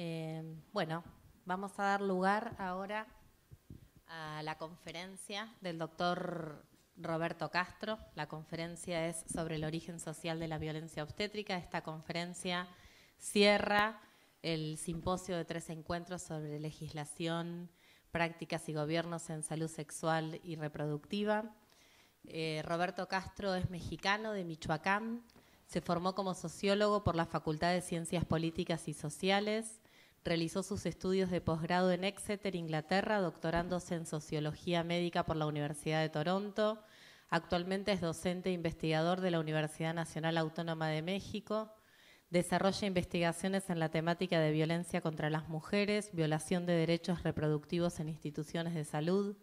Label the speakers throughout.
Speaker 1: Eh, bueno, vamos a dar lugar ahora a la conferencia del doctor Roberto Castro. La conferencia es sobre el origen social de la violencia obstétrica. Esta conferencia cierra el simposio de tres encuentros sobre legislación, prácticas y gobiernos en salud sexual y reproductiva. Eh, Roberto Castro es mexicano de Michoacán. Se formó como sociólogo por la Facultad de Ciencias Políticas y Sociales Realizó sus estudios de posgrado en Exeter, Inglaterra, doctorándose en Sociología Médica por la Universidad de Toronto. Actualmente es docente e investigador de la Universidad Nacional Autónoma de México. Desarrolla investigaciones en la temática de violencia contra las mujeres, violación de derechos reproductivos en instituciones de salud,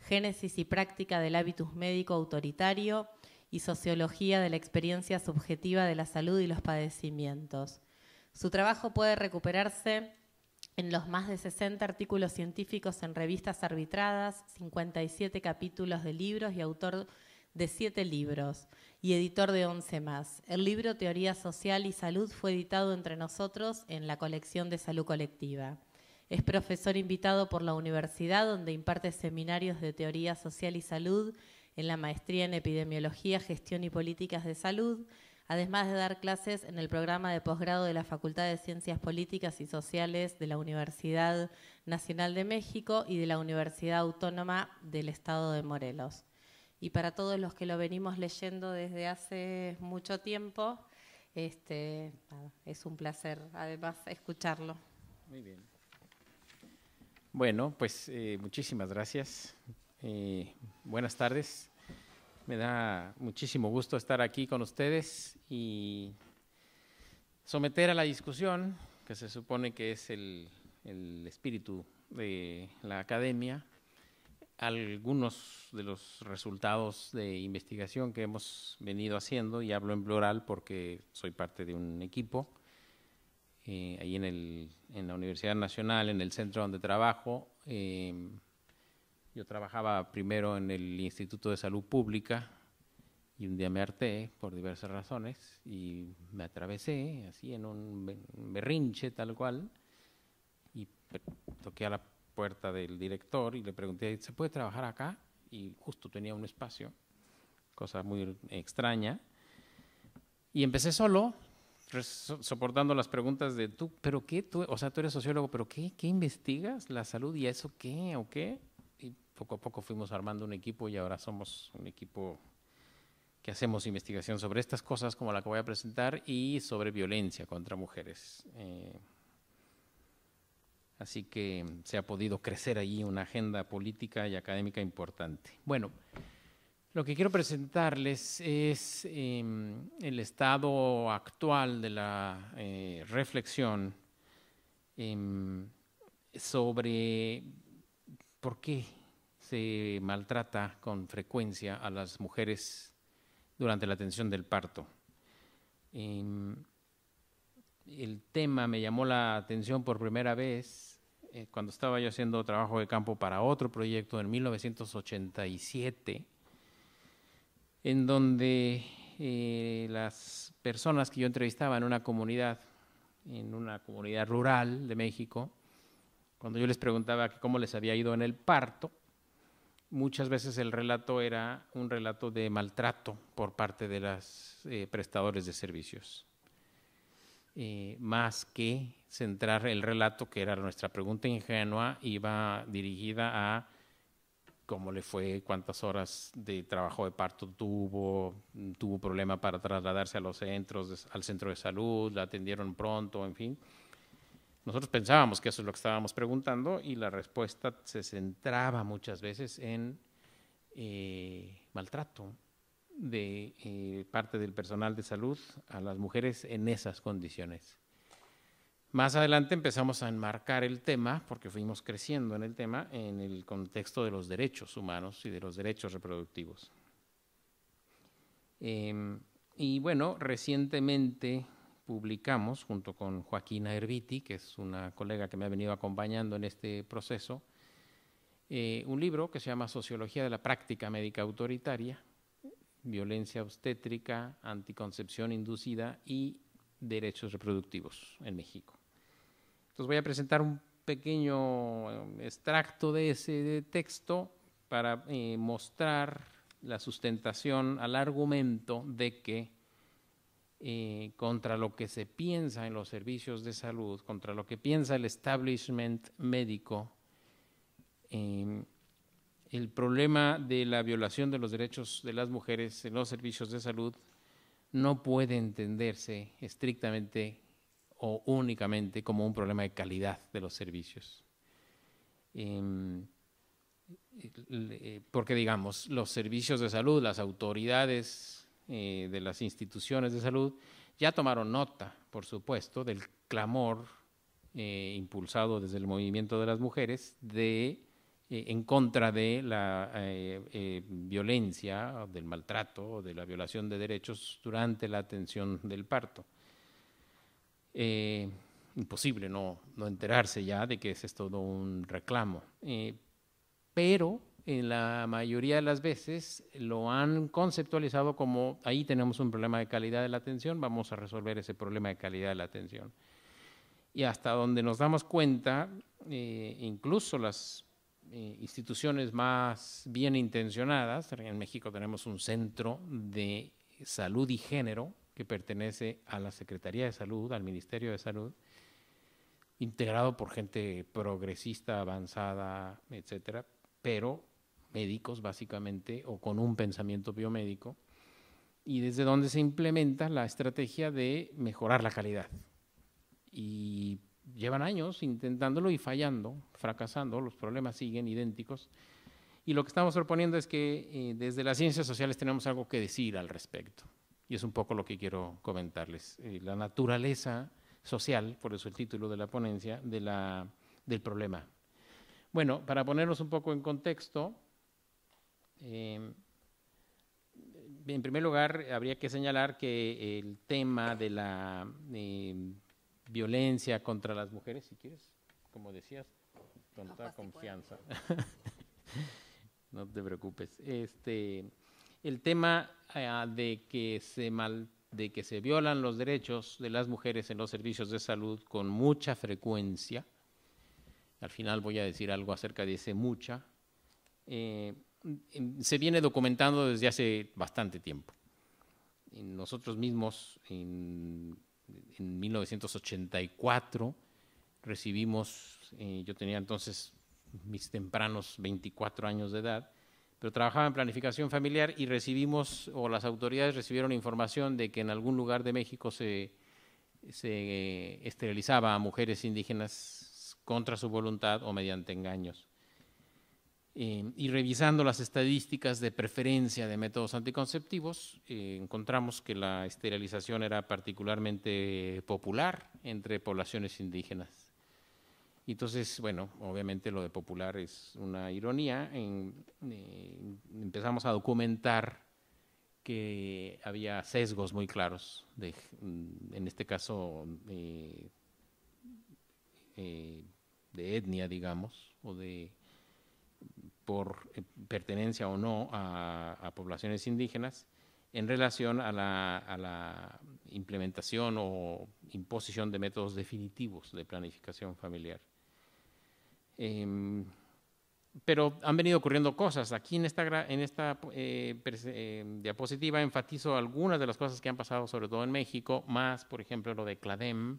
Speaker 1: génesis y práctica del hábitus médico autoritario y sociología de la experiencia subjetiva de la salud y los padecimientos. Su trabajo puede recuperarse en los más de 60 artículos científicos en revistas arbitradas, 57 capítulos de libros y autor de 7 libros y editor de 11 más. El libro Teoría Social y Salud fue editado entre nosotros en la colección de Salud Colectiva. Es profesor invitado por la universidad donde imparte seminarios de Teoría Social y Salud en la maestría en Epidemiología, Gestión y Políticas de Salud, además de dar clases en el programa de posgrado de la Facultad de Ciencias Políticas y Sociales de la Universidad Nacional de México y de la Universidad Autónoma del Estado de Morelos. Y para todos los que lo venimos leyendo desde hace mucho tiempo, este, es un placer además escucharlo.
Speaker 2: Muy bien. Bueno, pues eh, muchísimas gracias. Eh, buenas tardes. Me da muchísimo gusto estar aquí con ustedes y someter a la discusión, que se supone que es el, espíritu de la academia, algunos de los resultados de investigación que hemos venido haciendo, y hablo en plural porque soy parte de un equipo, eh, ahí en, el, en, la Universidad Nacional, en el centro donde trabajo, eh, yo trabajaba primero en el Instituto de Salud Pública y un día me harté por diversas razones y me atravesé así en un berrinche tal cual y toqué a la puerta del director y le pregunté, ¿se puede trabajar acá? Y justo tenía un espacio, cosa muy extraña. Y empecé solo, soportando las preguntas de tú, pero qué tú, o sea, tú eres sociólogo, pero qué, qué investigas la salud y eso qué o qué? poco a poco fuimos armando un equipo y ahora somos un equipo que hacemos investigación sobre estas cosas como la que voy a presentar y sobre violencia contra mujeres. Eh, así que se ha podido crecer allí una agenda política y académica importante. Bueno, lo que quiero presentarles es em, el estado actual de la eh, reflexión em, sobre por qué se maltrata con frecuencia a las mujeres durante la atención del parto. Em, el tema me llamó la atención por primera vez eh, cuando estaba yo haciendo trabajo de campo para otro proyecto en 1987, en donde eh, las personas que yo entrevistaba en una comunidad, en una comunidad rural de México, cuando yo les preguntaba cómo les había ido en el parto, muchas veces el relato era un relato de maltrato por parte de los eh, prestadores de servicios, eh, más que centrar el relato, que era nuestra pregunta ingenua, iba dirigida a cómo le fue, cuántas horas de trabajo de parto tuvo, tuvo problema para trasladarse a los centros, al centro de salud, la atendieron pronto, en fin. Nosotros pensábamos que eso es lo que estábamos preguntando y la respuesta se centraba muchas veces en eh, maltrato de eh, parte del personal de salud a las mujeres en esas condiciones. Más adelante empezamos a enmarcar el tema, porque fuimos creciendo en el tema, en el contexto de los derechos humanos y de los derechos reproductivos. Em, y bueno, recientemente publicamos junto con Joaquina Erviti, que es una colega que me ha venido acompañando en este proceso, eh, un libro que se llama Sociología de la Práctica Médica Autoritaria, Violencia Obstétrica, Anticoncepción Inducida y Derechos Reproductivos en México. Entonces voy a presentar un pequeño um, extracto de ese texto para eh, mostrar la sustentación al argumento de que eh, contra lo que se piensa en los servicios de salud, contra lo que piensa el establishment médico, em, el problema de la violación de los derechos de las mujeres en los servicios de salud no puede entenderse estrictamente o únicamente como un problema de calidad de los servicios. Em, eh, porque digamos, los servicios de salud, las autoridades eh, de las instituciones de salud ya tomaron nota, por supuesto, del clamor eh, impulsado desde el movimiento de las mujeres de eh, en contra de la violencia, del maltrato, de la violación de derechos durante la atención del parto. imposible no, no, enterarse ya de que ese es todo un reclamo. pero en la mayoría de las veces lo han conceptualizado como ahí tenemos un problema de calidad de la atención, vamos a resolver ese problema de calidad de la atención. Y hasta donde nos damos cuenta, eh, incluso las eh, instituciones más bien intencionadas, en México tenemos un centro de salud y género que pertenece a la Secretaría de Salud, al Ministerio de Salud, integrado por gente progresista, avanzada, etcétera, pero médicos básicamente o con un pensamiento biomédico y desde donde se implementa la estrategia de mejorar la calidad. Y llevan años intentándolo y fallando, fracasando, los problemas siguen idénticos. Y lo que estamos proponiendo es que eh, desde las ciencias sociales tenemos algo que decir al respecto. Y es un poco lo que quiero comentarles. Eh, la naturaleza social, por eso el título de la ponencia, de la, del problema. Bueno, para ponernos un poco en contexto, eh, en primer lugar, habría que señalar que el tema de la eh, violencia contra las mujeres, si quieres, como decías, con toda confianza. no te preocupes. Este, el tema ah, de que se mal, de que se violan los derechos de las mujeres en los servicios de salud con mucha frecuencia. Al final voy a decir algo acerca de ese mucha. Eh, se viene documentando desde hace bastante tiempo. Nosotros mismos, en, 1984, recibimos, eh, yo tenía entonces mis tempranos 24 años de edad, pero trabajaba en planificación familiar y recibimos, o las autoridades recibieron información de que en algún lugar de México se, se eh, esterilizaba a mujeres indígenas contra su voluntad o mediante engaños. Eh, y revisando las estadísticas de preferencia de métodos anticonceptivos, eh, encontramos que la esterilización era particularmente popular entre poblaciones indígenas. entonces, bueno, obviamente lo de popular es una ironía. Eh, empezamos a documentar que había sesgos muy claros, de, en este caso de etnia, digamos, o de por eh, pertenencia o no a, poblaciones indígenas en relación a la, implementación o imposición de métodos definitivos de planificación familiar. Em, pero han venido ocurriendo cosas. Aquí en esta, en esta eh, eh, diapositiva enfatizo algunas de las cosas que han pasado, sobre todo en México, más, por ejemplo, lo de CLADEM,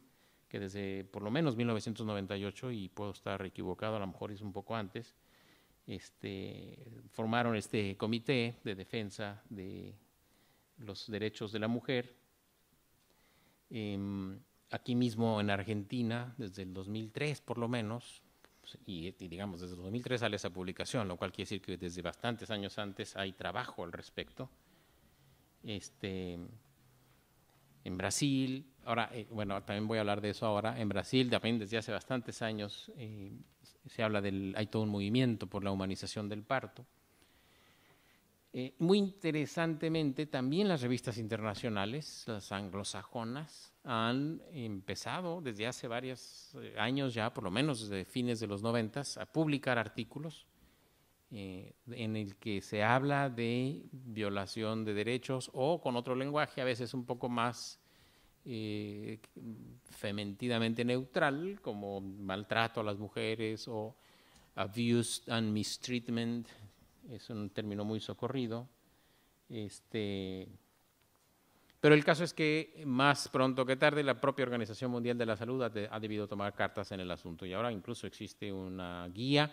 Speaker 2: que desde por lo menos 1998, y puedo estar equivocado, a lo mejor es un poco antes, este, formaron este comité de defensa de los derechos de la mujer. Em, aquí mismo en Argentina, desde el 2003 por lo menos, pues, y, digamos desde el 2003 sale esa publicación, lo cual quiere decir que desde bastantes años antes hay trabajo al respecto. Este, en Brasil, ahora, eh, bueno, también voy a hablar de eso ahora, en Brasil también desde hace bastantes años eh, se habla del, hay todo un movimiento por la humanización del parto. Eh, muy interesantemente, también las revistas internacionales, las anglosajonas, han empezado desde hace varios eh, años ya, por lo menos desde fines de los noventas, a publicar artículos eh, en el que se habla de violación de derechos o con otro lenguaje, a veces un poco más eh, fementidamente neutral, como maltrato a las mujeres o abuse and mistreatment, es un término muy socorrido. Este, pero el caso es que más pronto que tarde la propia Organización Mundial de la Salud ha, debido tomar cartas en el asunto y ahora incluso existe una guía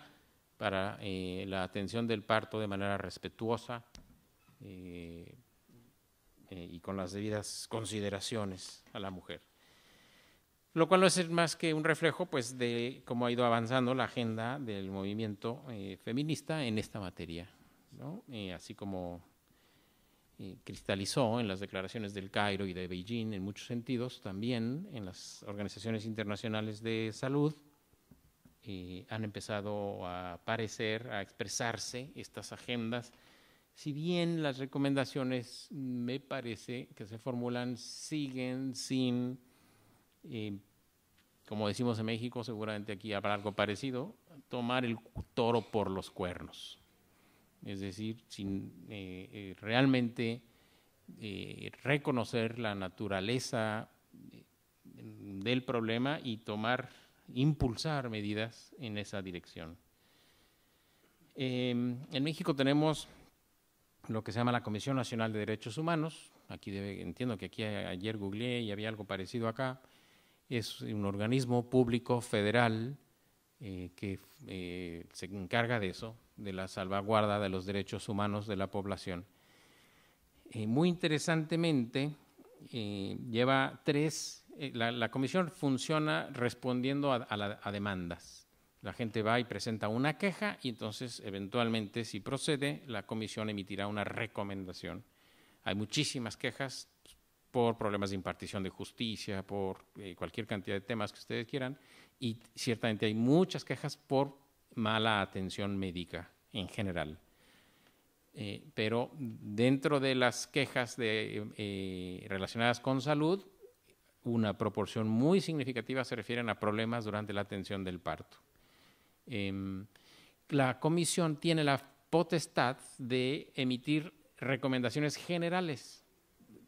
Speaker 2: para eh, la atención del parto de manera respetuosa, eh, eh, y con las debidas consideraciones a la mujer. Lo cual no es más que un reflejo pues, de cómo ha ido avanzando la agenda del movimiento eh, feminista en esta materia, eh, así como cristalizó en las declaraciones del Cairo y de Beijing en muchos sentidos, también en las organizaciones internacionales de salud, han empezado a aparecer, a expresarse estas agendas si bien las recomendaciones me parece que se formulan siguen sin, eh, como decimos en México, seguramente aquí habrá algo parecido, tomar el toro por los cuernos. Es decir, sin eh, eh, realmente reconocer la naturaleza del problema y tomar, impulsar medidas en esa dirección. Em, en México tenemos lo que se llama la Comisión Nacional de Derechos Humanos. Aquí entiendo que aquí ayer googleé y había algo parecido acá. Es un organismo público federal eh, que eh, se encarga de eso, de la salvaguarda de los derechos humanos de la población. Eh, muy interesantemente, lleva tres, la, comisión funciona respondiendo a demandas la gente va y presenta una queja y entonces eventualmente, si procede, la comisión emitirá una recomendación. Hay muchísimas quejas pues, por problemas de impartición de justicia, por eh, cualquier cantidad de temas que ustedes quieran, y ciertamente hay muchas quejas por mala atención médica en general. Eh, pero dentro de las quejas eh, relacionadas con salud, una proporción muy significativa se refieren a problemas durante la atención del parto. Em, la comisión tiene la potestad de emitir recomendaciones generales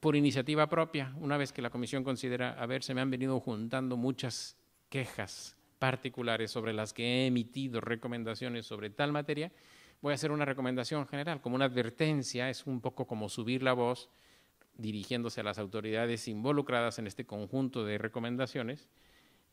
Speaker 2: por iniciativa propia, una vez que la comisión considera, a ver, se me han venido juntando muchas quejas particulares sobre las que he emitido recomendaciones sobre tal materia, voy a hacer una recomendación general, como una advertencia, es un poco como subir la voz dirigiéndose a las autoridades involucradas en este conjunto de recomendaciones,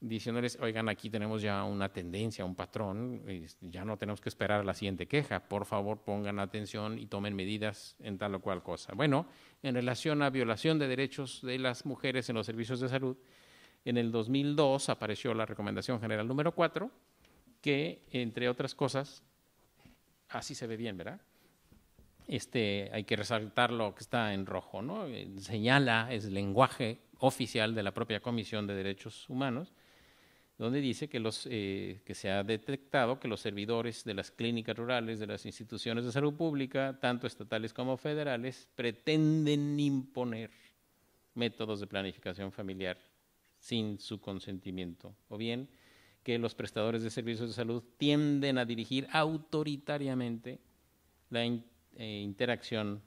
Speaker 2: diciéndoles, oigan, aquí tenemos ya una tendencia, un patrón, ya no tenemos que esperar la siguiente queja, por favor pongan atención y tomen medidas en tal o cual cosa. Bueno, en relación a violación de derechos de las mujeres en los servicios de salud, en el 2002 apareció la Recomendación General número 4, que, entre otras cosas, así se ve bien, ¿verdad? Este, hay que resaltar lo que está en rojo, ¿no? Eh, señala, es lenguaje oficial de la propia Comisión de Derechos Humanos, donde dice eh, que, se ha detectado que los servidores de las clínicas rurales, de las instituciones de salud pública, tanto estatales como federales, pretenden imponer métodos de planificación familiar sin su consentimiento, o bien que los prestadores de servicios de salud tienden a dirigir autoritariamente la eh, interacción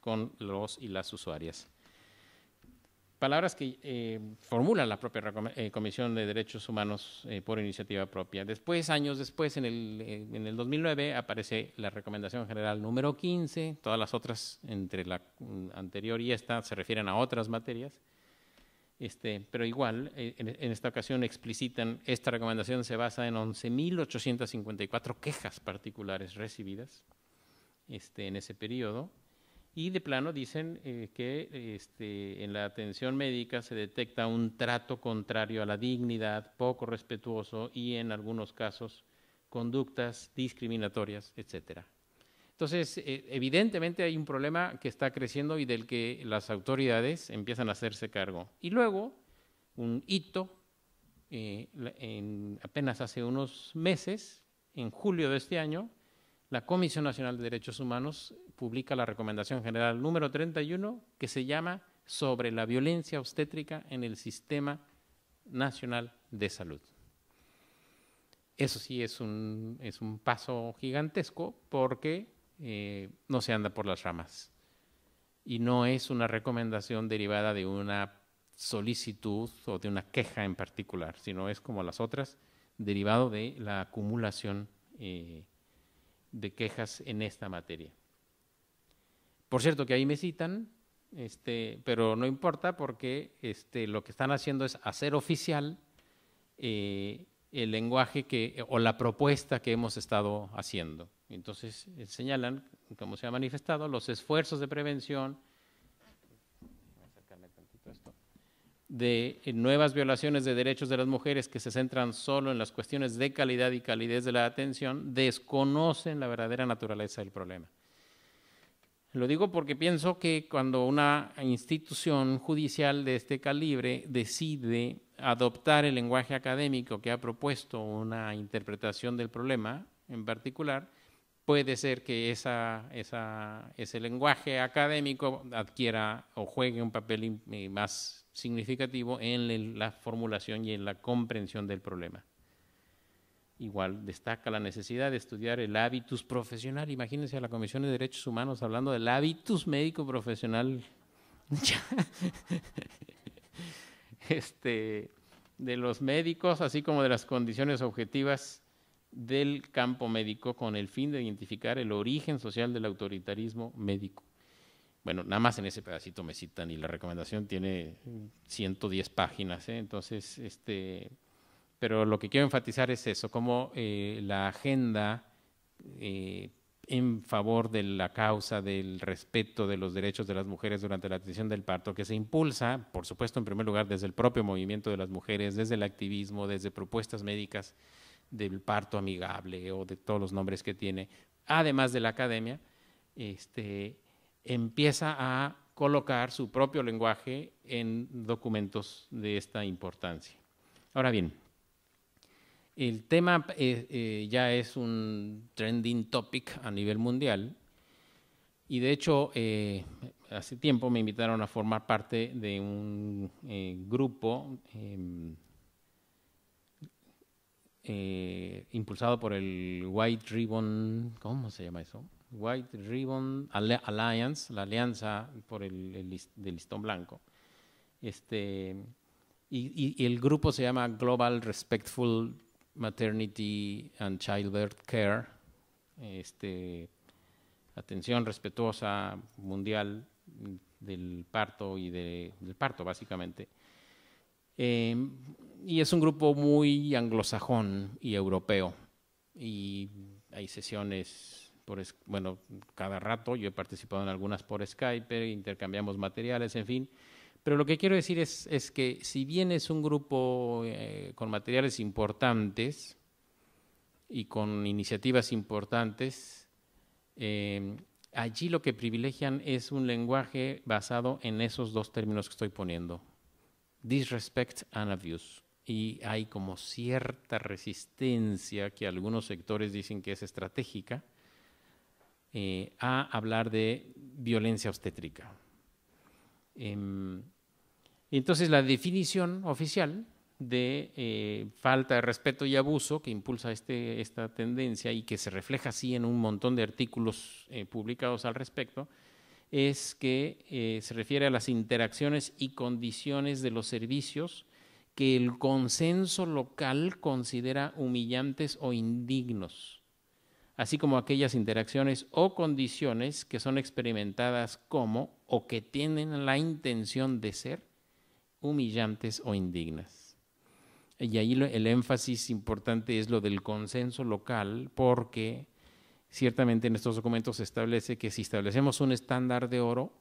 Speaker 2: con los y las usuarias palabras que eh, formula la propia eh, Comisión de Derechos Humanos eh, por iniciativa propia. Después, años después, en el, 2009, eh, aparece la Recomendación General número 15, todas las otras entre la mm, anterior y esta se refieren a otras materias, este, pero igual, en, esta ocasión explicitan, esta recomendación se basa en 11.854 quejas particulares recibidas este, en ese periodo, y de plano dicen eh, que este, en la atención médica se detecta un trato contrario a la dignidad, poco respetuoso y en algunos casos conductas discriminatorias, etcétera. Entonces, eh, evidentemente hay un problema que está creciendo y del que las autoridades empiezan a hacerse cargo. Y luego, un hito, eh, apenas hace unos meses, en julio de este año, la Comisión Nacional de Derechos Humanos publica la Recomendación General número 31 que se llama sobre la violencia obstétrica en el Sistema Nacional de Salud. Eso sí es un, es un paso gigantesco porque eh, no se anda por las ramas y no es una recomendación derivada de una solicitud o de una queja en particular, sino es como las otras, derivado de la acumulación eh, de quejas en esta materia. Por cierto, que ahí me citan, este, pero no importa porque este, lo que están haciendo es hacer oficial eh, el lenguaje que, o la propuesta que hemos estado haciendo. Entonces, eh, señalan, como se ha manifestado, los esfuerzos de prevención, de eh, nuevas violaciones de derechos de las mujeres que se centran solo en las cuestiones de calidad y calidez de la atención, desconocen la verdadera naturaleza del problema. Lo digo porque pienso que cuando una institución judicial de este calibre decide adoptar el lenguaje académico que ha propuesto una interpretación del problema en particular, puede ser que ese lenguaje académico adquiera o juegue un papel eh, más significativo en la formulación y en la comprensión del problema. Igual destaca la necesidad de estudiar el hábitus profesional. Imagínense a la Comisión de Derechos Humanos hablando del hábitus médico profesional. este, de los médicos, así como de las condiciones objetivas del campo médico con el fin de identificar el origen social del autoritarismo médico. Bueno, nada más en ese pedacito me citan y la recomendación tiene 110 páginas, ¿eh? entonces, este, pero lo que quiero enfatizar es eso, como eh, la agenda eh, en favor de la causa del respeto de los derechos de las mujeres durante la atención del parto, que se impulsa, por supuesto, en primer lugar, desde el propio movimiento de las mujeres, desde el activismo, desde propuestas médicas del parto amigable o de todos los nombres que tiene, además de la academia, este, empieza a colocar su propio lenguaje en documentos de esta importancia. Ahora bien, el tema eh, eh, ya es un trending topic a nivel mundial y de hecho eh, hace tiempo me invitaron a formar parte de un grupo em, impulsado por el White Ribbon, ¿cómo se llama eso? White Ribbon Alliance, la alianza por el, del listón blanco. Este, y, el grupo se llama Global Respectful Maternity and Childbirth Care, este, atención respetuosa mundial del parto y del parto, básicamente. Em, y es un grupo muy anglosajón y europeo. Y hay sesiones bueno, cada rato, yo he participado en algunas por Skype, intercambiamos materiales, en fin. Pero lo que quiero decir es, es que si bien es un grupo eh, con materiales importantes y con iniciativas importantes, em, allí lo que privilegian es un lenguaje basado en esos dos términos que estoy poniendo, disrespect and abuse. Y hay como cierta resistencia que algunos sectores dicen que es estratégica eh, a hablar de violencia obstétrica. Em, entonces la definición oficial de eh, falta de respeto y abuso que impulsa este, esta tendencia y que se refleja así en un montón de artículos eh, publicados al respecto, es que se refiere a las interacciones y condiciones de los servicios que el consenso local considera humillantes o indignos así como aquellas interacciones o condiciones que son experimentadas como o que tienen la intención de ser humillantes o indignas. Y ahí el énfasis importante es lo del consenso local, porque ciertamente en estos documentos se establece que si establecemos un estándar de oro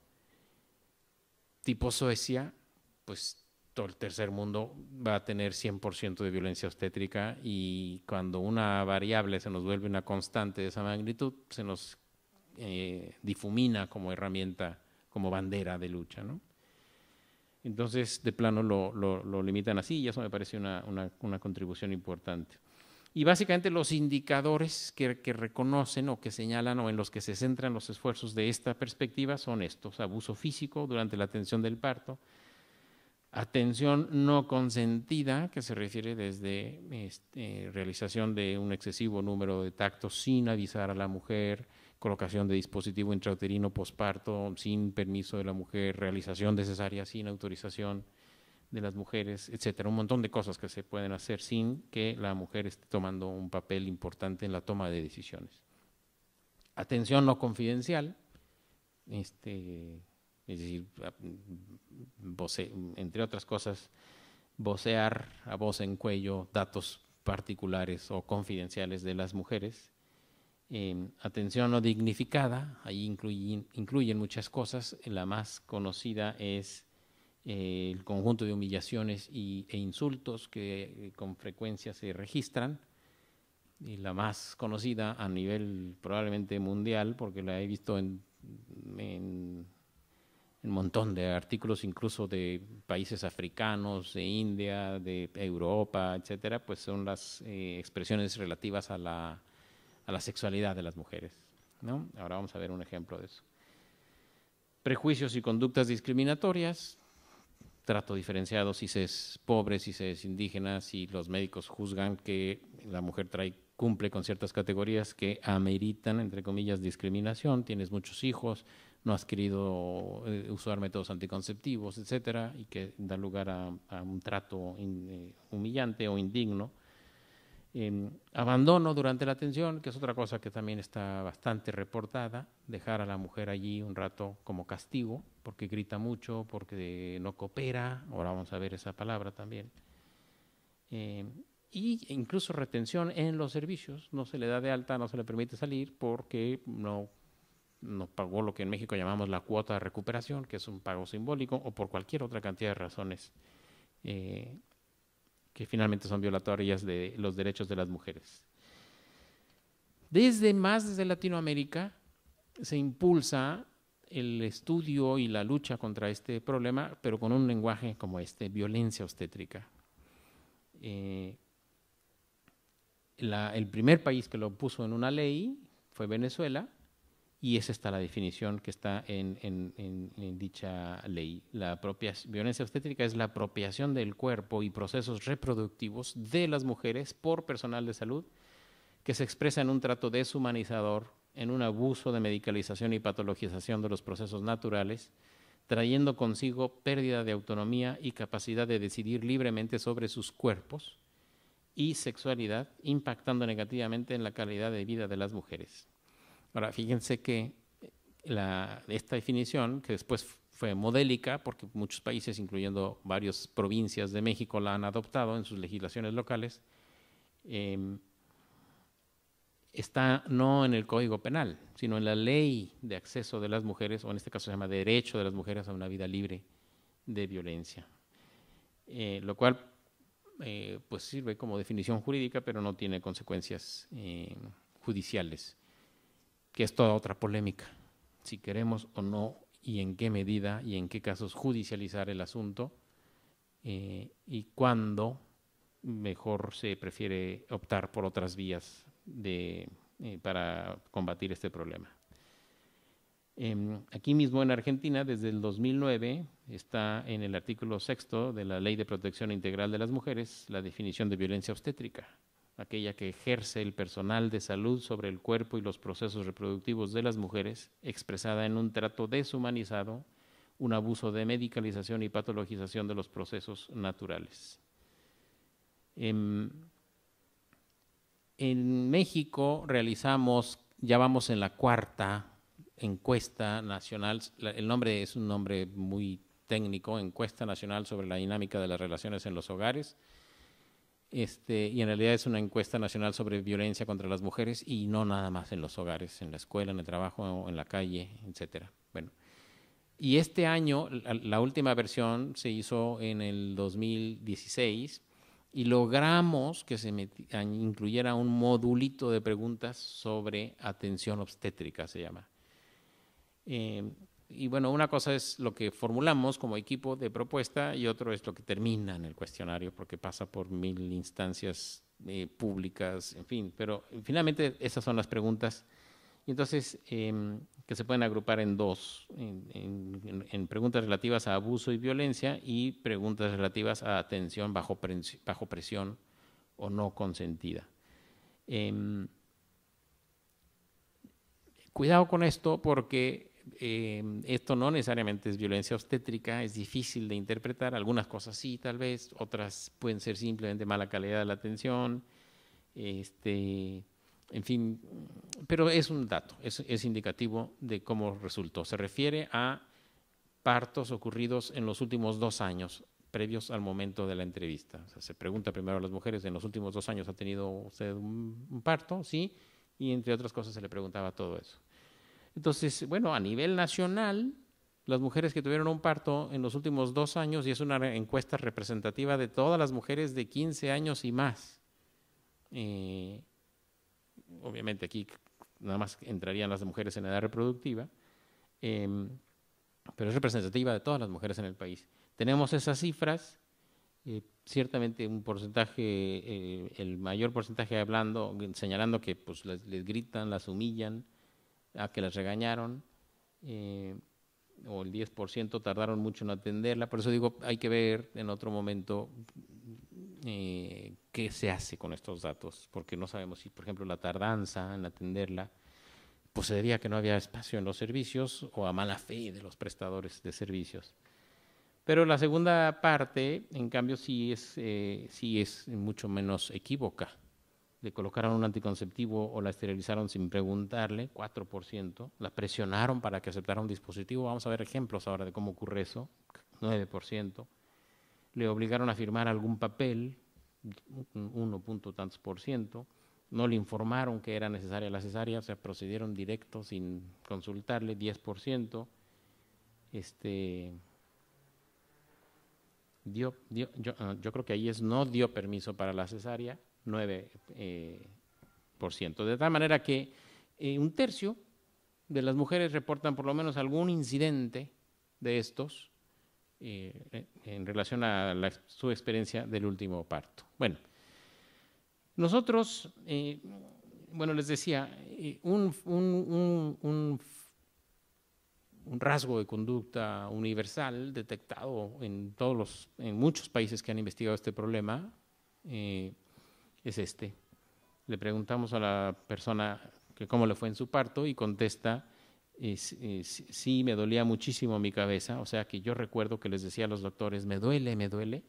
Speaker 2: tipo Suecia, pues todo el tercer mundo va a tener 100% de violencia obstétrica y cuando una variable se nos vuelve una constante de esa magnitud, se nos eh, difumina como herramienta, como bandera de lucha. ¿no? Entonces, de plano lo, lo, limitan así y eso me parece una, una, una contribución importante. Y básicamente los indicadores que, que, reconocen o que señalan o en los que se centran los esfuerzos de esta perspectiva son estos, abuso físico durante la atención del parto, atención no consentida, que se refiere desde este, realización de un excesivo número de tactos sin avisar a la mujer, colocación de dispositivo intrauterino posparto sin permiso de la mujer, realización de sin autorización de las mujeres, etcétera, un montón de cosas que se pueden hacer sin que la mujer esté tomando un papel importante en la toma de decisiones. Atención no confidencial, este, es decir, entre otras cosas, vocear a voz en cuello datos particulares o confidenciales de las mujeres. Em, atención no dignificada, ahí incluyen, muchas cosas, la más conocida es eh, el conjunto de humillaciones e insultos que eh, con frecuencia se registran, y la más conocida a nivel probablemente mundial, porque la he visto en un montón de artículos, incluso de países africanos, de India, de Europa, etcétera, pues son las eh, expresiones relativas a la, sexualidad de las mujeres. Ahora vamos a ver un ejemplo de eso. Prejuicios y conductas discriminatorias, trato diferenciado si se es pobre, si se es indígena, si los médicos juzgan que la mujer cumple con ciertas categorías que ameritan, entre comillas, discriminación, tienes muchos hijos, no has querido eh, usar métodos anticonceptivos, etcétera, y que da lugar a, un trato eh, humillante o indigno. Em, abandono durante la atención, que es otra cosa que también está bastante reportada, dejar a la mujer allí un rato como castigo, porque grita mucho, porque no coopera, ahora vamos a ver esa palabra también. Em, y incluso retención en los servicios, no se le da de alta, no se le permite salir porque no nos pagó lo que en México llamamos la cuota de recuperación, que es un pago simbólico, o por cualquier otra cantidad de razones eh, que finalmente son violatorias de los derechos de las mujeres. Desde más desde Latinoamérica se impulsa el estudio y la lucha contra este problema, pero con un lenguaje como este, violencia obstétrica. Eh, el primer país que lo puso en una ley fue Venezuela, y esa está la definición que está en, dicha ley. La propia violencia obstétrica es la apropiación del cuerpo y procesos reproductivos de las mujeres por personal de salud que se expresa en un trato deshumanizador, en un abuso de medicalización y patologización de los procesos naturales, trayendo consigo pérdida de autonomía y capacidad de decidir libremente sobre sus cuerpos y sexualidad, impactando negativamente en la calidad de vida de las mujeres. Ahora, fíjense que eh, esta definición, que después fue modélica, porque muchos países, incluyendo varias provincias de México, la han adoptado en sus legislaciones locales, em, está no en el Código Penal, sino en la ley de acceso de las mujeres, o en este caso se llama derecho de las mujeres a una vida libre de violencia. Eh, lo cual eh, pues sirve como definición jurídica, pero no tiene consecuencias judiciales que es toda otra polémica, si queremos o no y en qué medida y en qué casos judicializar el asunto eh, y cuándo mejor se prefiere optar por otras vías eh, para combatir este problema. Em, aquí mismo en Argentina, desde el 2009, está en el artículo sexto de la Ley de Protección Integral de las Mujeres la definición de violencia obstétrica aquella que ejerce el personal de salud sobre el cuerpo y los procesos reproductivos de las mujeres, expresada en un trato deshumanizado, un abuso de medicalización y patologización de los procesos naturales. Em, en, México realizamos, ya vamos en la cuarta encuesta nacional, el nombre es un nombre muy técnico, encuesta nacional sobre la dinámica de las relaciones en los hogares, este, y en realidad es una encuesta nacional sobre violencia contra las mujeres y no nada más en los hogares, en la escuela, en el trabajo, en la calle, etcétera. Bueno, y este año la, última versión se hizo en el 2016 y logramos que se incluyera un modulito de preguntas sobre atención obstétrica, se llama. Eh, y bueno, una cosa es lo que formulamos como equipo de propuesta y otro es lo que termina en el cuestionario porque pasa por mil instancias eh, públicas, en fin. Pero finalmente esas son las preguntas. Y entonces, em, que se pueden agrupar en dos, en, preguntas relativas a abuso y violencia y preguntas relativas a atención bajo, bajo presión o no consentida. Em, cuidado con esto porque eh, esto no necesariamente es violencia obstétrica, es difícil de interpretar, algunas cosas sí tal vez, otras pueden ser simplemente mala calidad de la atención, este, en fin, pero es un dato, es, indicativo de cómo resultó. Se refiere a partos ocurridos en los últimos dos años previos al momento de la entrevista. O sea, se pregunta primero a las mujeres, ¿en los últimos dos años ha tenido usted un parto? Sí, y entre otras cosas se le preguntaba todo eso. Entonces, bueno, a nivel nacional, las mujeres que tuvieron un parto en los últimos dos años, y es una encuesta representativa de todas las mujeres de 15 años y más. Eh, obviamente aquí nada más entrarían las mujeres en edad reproductiva, em, pero es representativa de todas las mujeres en el país. Tenemos esas cifras, eh, ciertamente un porcentaje, eh, el mayor porcentaje hablando, señalando que pues, les gritan, las humillan, a que las regañaron, eh, o el 10% tardaron mucho en atenderla. Por eso digo, hay que ver en otro momento eh, qué se hace con estos datos, porque no sabemos si, por ejemplo, la tardanza en atenderla pues se debía que no había espacio en los servicios o a mala fe de los prestadores de servicios. Pero la segunda parte, en cambio, sí es, eh, sí es mucho menos equívoca le colocaron un anticonceptivo o la esterilizaron sin preguntarle, 4%, la presionaron para que aceptara un dispositivo, vamos a ver ejemplos ahora de cómo ocurre eso, 9%, le obligaron a firmar algún papel, 1. tantos por ciento, no le informaron que era necesaria la cesárea, o sea, procedieron directo sin consultarle, 10%, este, dio, yo, ah, yo creo que ahí es no dio permiso para la cesárea, 9 eh, ciento. De tal manera que eh, un tercio de las mujeres reportan por lo menos algún incidente de estos eh, en relación a su experiencia del último parto. Bueno, nosotros, bueno, les decía, un, un, rasgo de conducta universal detectado en, todos los, en muchos países que han investigado este problema, es este. Le preguntamos a la persona que cómo le fue en su parto y contesta, sí, me dolía muchísimo mi cabeza, o sea que yo recuerdo que les decía a los doctores, me duele, me duele.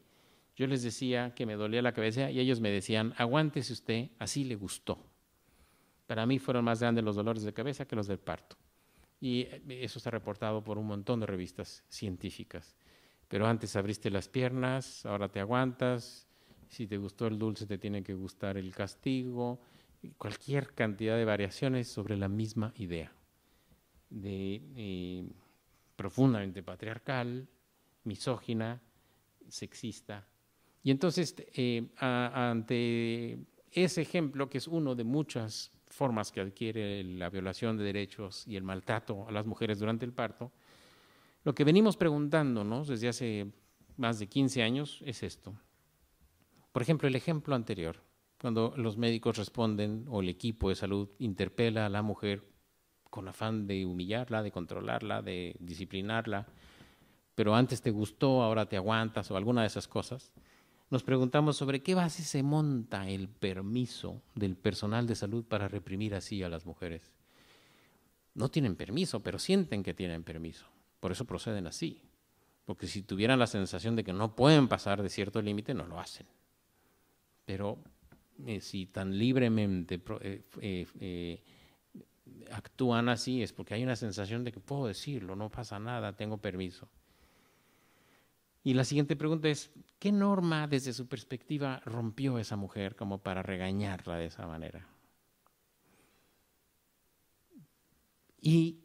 Speaker 2: Yo les decía que me dolía la cabeza y ellos me decían, aguántese usted, así le gustó. Para mí fueron más grandes los dolores de cabeza que los del parto. Y eh, eso está reportado por un montón de revistas científicas. Pero antes abriste las piernas, ahora te aguantas, si te gustó el dulce te tiene que gustar el castigo, cualquier cantidad de variaciones sobre la misma idea de eh, profundamente patriarcal, misógina, sexista. Y entonces, eh, ante ese ejemplo, que es uno de muchas formas que adquiere la violación de derechos y el maltrato a las mujeres durante el parto, lo que venimos preguntándonos desde hace más de 15 años es esto. Por ejemplo, el ejemplo anterior, cuando los médicos responden o el equipo de salud interpela a la mujer con afán de humillarla, de controlarla, de disciplinarla, pero antes te gustó, ahora te aguantas o alguna de esas cosas, nos preguntamos sobre qué base se monta el permiso del personal de salud para reprimir así a las mujeres. No tienen permiso, pero sienten que tienen permiso. Por eso proceden así. Porque si tuvieran la sensación de que no pueden pasar de cierto límite, no lo hacen. Pero eh, si tan libremente eh, eh, actúan así es porque hay una sensación de que puedo decirlo, no pasa nada, tengo permiso. Y la siguiente pregunta es, ¿qué norma desde su perspectiva rompió esa mujer como para regañarla de esa manera? Y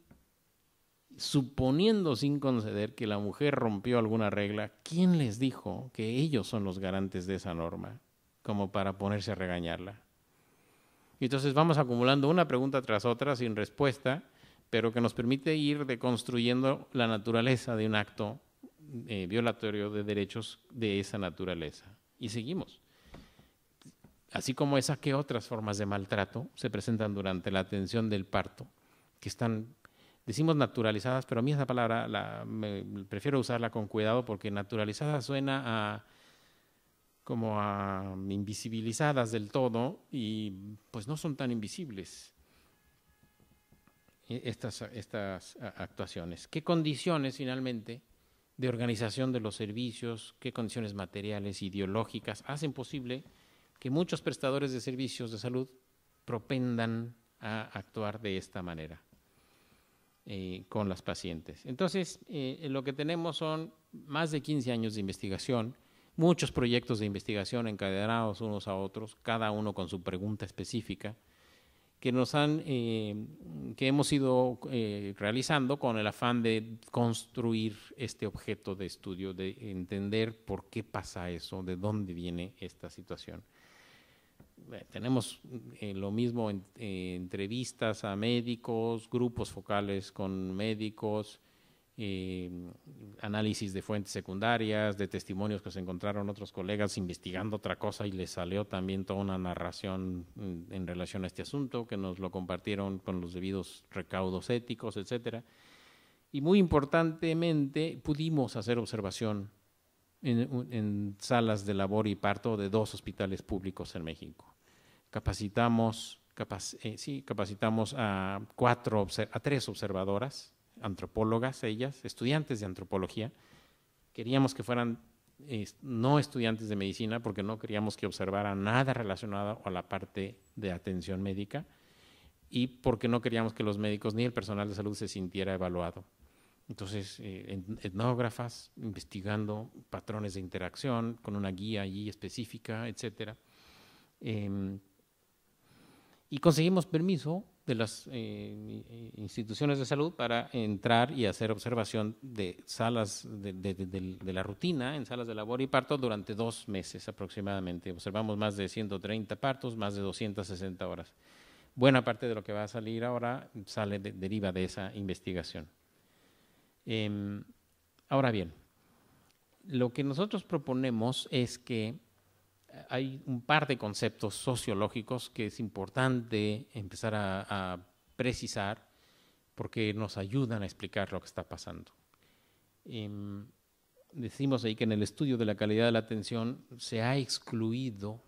Speaker 2: suponiendo sin conceder que la mujer rompió alguna regla, ¿quién les dijo que ellos son los garantes de esa norma? como para ponerse a regañarla. Y entonces vamos acumulando una pregunta tras otra sin respuesta, pero que nos permite ir deconstruyendo la naturaleza de un acto eh, violatorio de derechos de esa naturaleza. Y seguimos. Así como esas que otras formas de maltrato se presentan durante la atención del parto, que están, decimos naturalizadas, pero a mí esa palabra la, me, prefiero usarla con cuidado porque naturalizada suena a como invisibilizadas del todo y pues no son tan invisibles e-, estas, estas actuaciones. ¿Qué condiciones finalmente de organización de los servicios, qué condiciones materiales, ideológicas hacen posible que muchos prestadores de servicios de salud propendan a actuar de esta manera eh, con las pacientes? Entonces, eh, lo que tenemos son más de 15 años de investigación muchos proyectos de investigación encadenados unos a otros, cada uno con su pregunta específica, que nos han, eh, que hemos ido eh, realizando con el afán de construir este objeto de estudio, de entender por qué pasa eso, de dónde viene esta situación. Eh, tenemos lo mismo en entrevistas a médicos, grupos focales con médicos, Mm, análisis de fuentes secundarias, de testimonios que se encontraron otros colegas investigando otra cosa y les salió también toda una narración mm, en, relación a este asunto, que nos lo compartieron con los debidos recaudos éticos, etcétera. Y muy importantemente pudimos hacer observación en, salas de labor y parto de dos hospitales públicos en México. Capacitamos, eh, sí, capacitamos a, cuatro, a tres observadoras antropólogas ellas, estudiantes de antropología. Queríamos que fueran no estudiantes de medicina porque no queríamos que observaran nada relacionado a la parte de atención médica y porque no queríamos que los médicos ni el personal de salud se sintiera evaluado. Entonces, eh, etnógrafas investigando patrones de interacción con una guía allí específica, etcétera. Em, y conseguimos permiso de las eh, instituciones de salud para entrar y hacer observación de salas de, la rutina, en salas de labor y parto durante dos meses aproximadamente. Observamos más de 130 partos, más de 260 horas. Buena parte de lo que va a salir ahora sale deriva de esa investigación. Em, ahora bien, lo que nosotros proponemos es que hay un par de conceptos sociológicos que es importante empezar a, precisar porque nos ayudan a explicar lo que está pasando. Em, decimos ahí que en el estudio de la calidad de la atención se ha excluido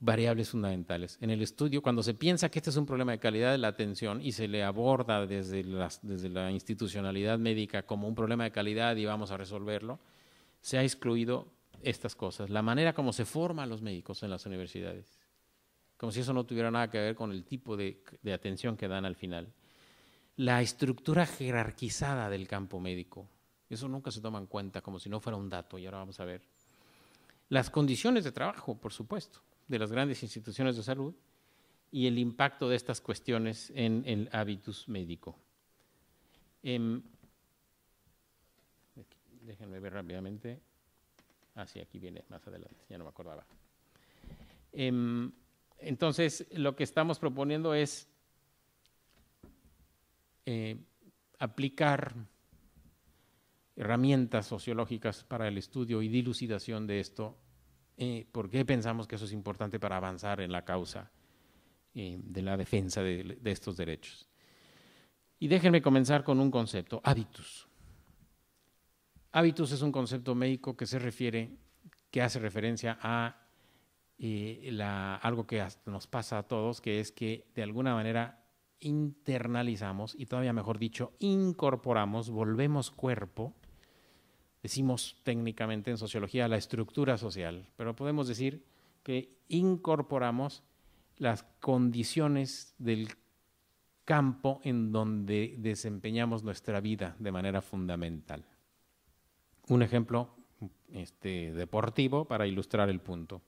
Speaker 2: variables fundamentales. En el estudio, cuando se piensa que este es un problema de calidad de la atención y se le aborda desde, desde la institucionalidad médica como un problema de calidad y vamos a resolverlo, se ha excluido estas cosas, la manera como se forman los médicos en las universidades, como si eso no tuviera nada que ver con el tipo de, atención que dan al final, la estructura jerarquizada del campo médico, eso nunca se toma en cuenta como si no fuera un dato y ahora vamos a ver, las condiciones de trabajo, por supuesto, de las grandes instituciones de salud y el impacto de estas cuestiones en el hábitus médico. Em, déjenme ver rápidamente. Ah, aquí viene más adelante, ya no me acordaba. Em, entonces, lo que estamos proponiendo es eh, aplicar herramientas sociológicas para el estudio y dilucidación de esto, eh, porque pensamos que eso es importante para avanzar en la causa eh, de la defensa de, de estos derechos. Y déjenme comenzar con un concepto, hábitus. Hábitos es un concepto médico que se refiere, que hace referencia a eh, algo que nos pasa a todos, que es que de alguna manera internalizamos y todavía mejor dicho, incorporamos, volvemos cuerpo, decimos técnicamente en sociología la estructura social, pero podemos decir que incorporamos las condiciones del campo en donde desempeñamos nuestra vida de manera fundamental un ejemplo este, deportivo para ilustrar el punto.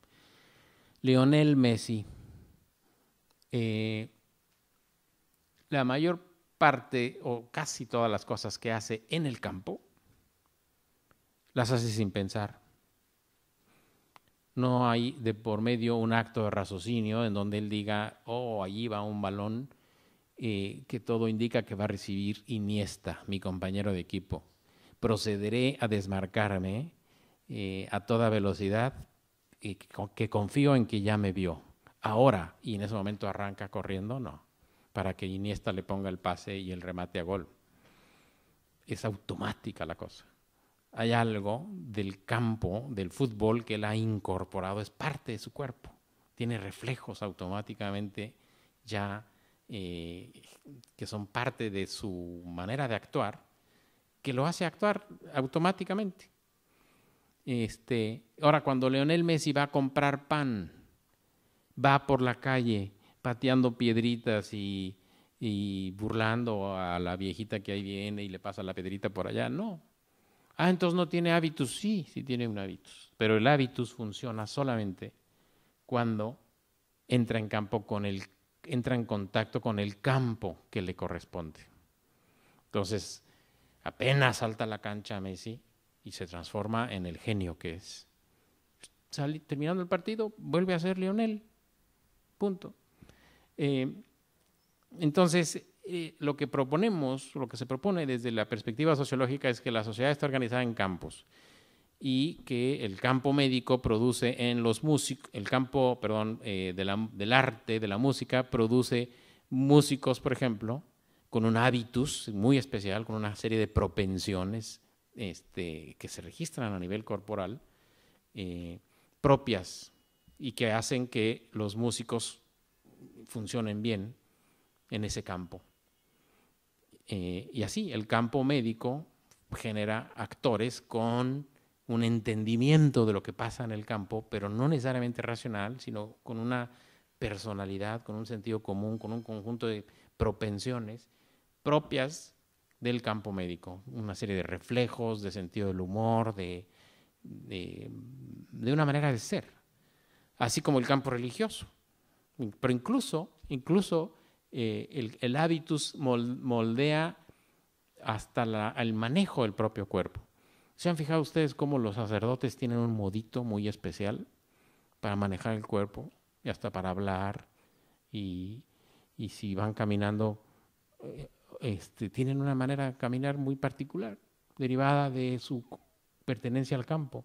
Speaker 2: Lionel Messi. Eh, la mayor parte o casi todas las cosas que hace en el campo las hace sin pensar. No hay de por medio un acto de raciocinio en donde él diga, oh, allí va un balón eh, que todo indica que va a recibir Iniesta, mi compañero de equipo procederé a desmarcarme eh, a toda velocidad que confío en que ya me vio. Ahora, y en ese momento arranca corriendo, no, para que Iniesta le ponga el pase y el remate a gol. Es automática la cosa. Hay algo del campo, del fútbol, que él ha incorporado, es parte de su cuerpo. Tiene reflejos automáticamente ya eh, que son parte de su manera de actuar que lo hace actuar automáticamente. Este, ahora, cuando Leonel Messi va a comprar pan, va por la calle pateando piedritas y, y burlando a la viejita que ahí viene y le pasa la piedrita por allá, no. Ah, entonces no tiene hábitos, sí, sí tiene un hábitus, pero el hábitus funciona solamente cuando entra en campo con el entra en contacto con el campo que le corresponde. Entonces, apenas salta a la cancha Messi y se transforma en el genio que es. terminando el partido, vuelve a ser Lionel. Punto. Eh, entonces, eh, lo que proponemos, lo que se propone desde la perspectiva sociológica es que la sociedad está organizada en campos y que el campo médico produce en los músicos, el campo, perdón, eh, del arte, de la música, produce músicos, por ejemplo, con un hábitus muy especial, con una serie de propensiones este, que se registran a nivel corporal eh, propias y que hacen que los músicos funcionen bien en ese campo. Eh, y así, el campo médico genera actores con un entendimiento de lo que pasa en el campo, pero no necesariamente racional, sino con una personalidad, con un sentido común, con un conjunto de propensiones propias del campo médico, una serie de reflejos, de sentido del humor, de, de, una manera de ser, así como el campo religioso. Pero incluso, incluso eh, el, el, hábitus moldea hasta el manejo del propio cuerpo. ¿Se han fijado ustedes cómo los sacerdotes tienen un modito muy especial para manejar el cuerpo y hasta para hablar? y si van caminando, eh, este, tienen una manera de caminar muy particular, derivada de su pertenencia al campo.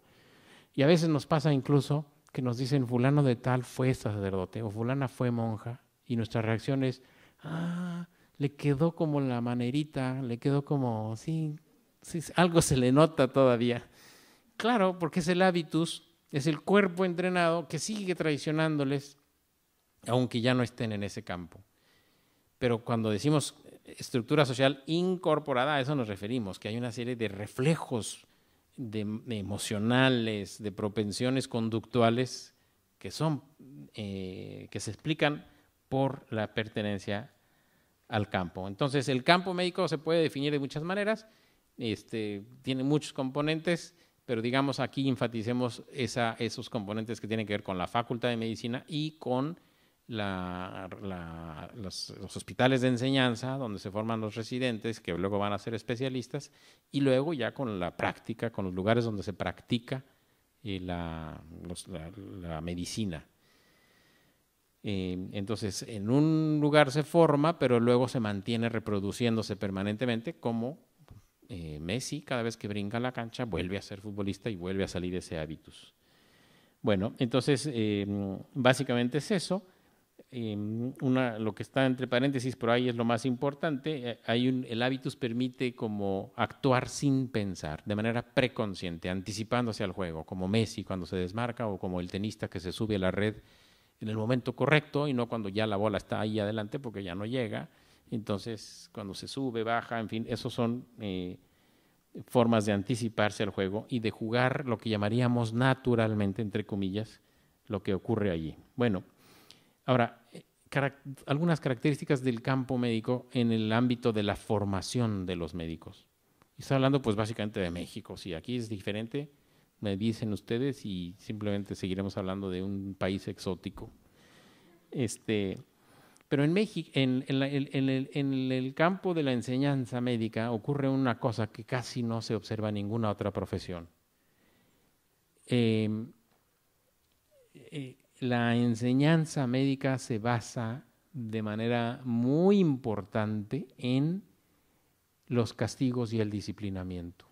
Speaker 2: Y a veces nos pasa incluso que nos dicen fulano de tal fue sacerdote o fulana fue monja y nuestra reacción es, ah, le quedó como la manerita, le quedó como, sí, algo se le nota todavía. Claro, porque es el hábitus, es el cuerpo entrenado que sigue traicionándoles, aunque ya no estén en ese campo. Pero cuando decimos estructura social incorporada, a eso nos referimos, que hay una serie de reflejos emocionales, de propensiones conductuales que son, eh, que se explican por la pertenencia al campo. Entonces, el campo médico se puede definir de muchas maneras, este, tiene muchos componentes, pero digamos aquí enfaticemos esa, esos componentes que tienen que ver con la facultad de medicina y con los, hospitales de enseñanza, donde se forman los residentes, que luego van a ser especialistas, y luego ya con la práctica, con los lugares donde se practica eh, la, medicina. Eh, entonces, en un lugar se forma, pero luego se mantiene reproduciéndose permanentemente, como eh, Messi, cada vez que brinca la cancha, vuelve a ser futbolista y vuelve a salir ese hábitus. Bueno, entonces, básicamente es eso. Em, una, lo que está entre paréntesis, pero ahí es lo más importante, eh, hay un, el hábitus permite como actuar sin pensar, de manera preconsciente, anticipándose al juego, como Messi cuando se desmarca o como el tenista que se sube a la red en el momento correcto y no cuando ya la bola está ahí adelante porque ya no llega. Entonces, cuando se sube, baja, en fin, esos son eh, formas de anticiparse al juego y de jugar lo que llamaríamos naturalmente, entre comillas, lo que ocurre allí. Bueno, Ahora, algunas características del campo médico en el ámbito de la formación de los médicos. Está hablando pues básicamente de México, si aquí es diferente, me dicen ustedes y simplemente seguiremos hablando de un país exótico. Este, pero en México, en, el, campo de la enseñanza médica ocurre una cosa que casi no se observa en ninguna otra profesión. Em, eh, la enseñanza médica se basa de manera muy importante en los castigos y el disciplinamiento.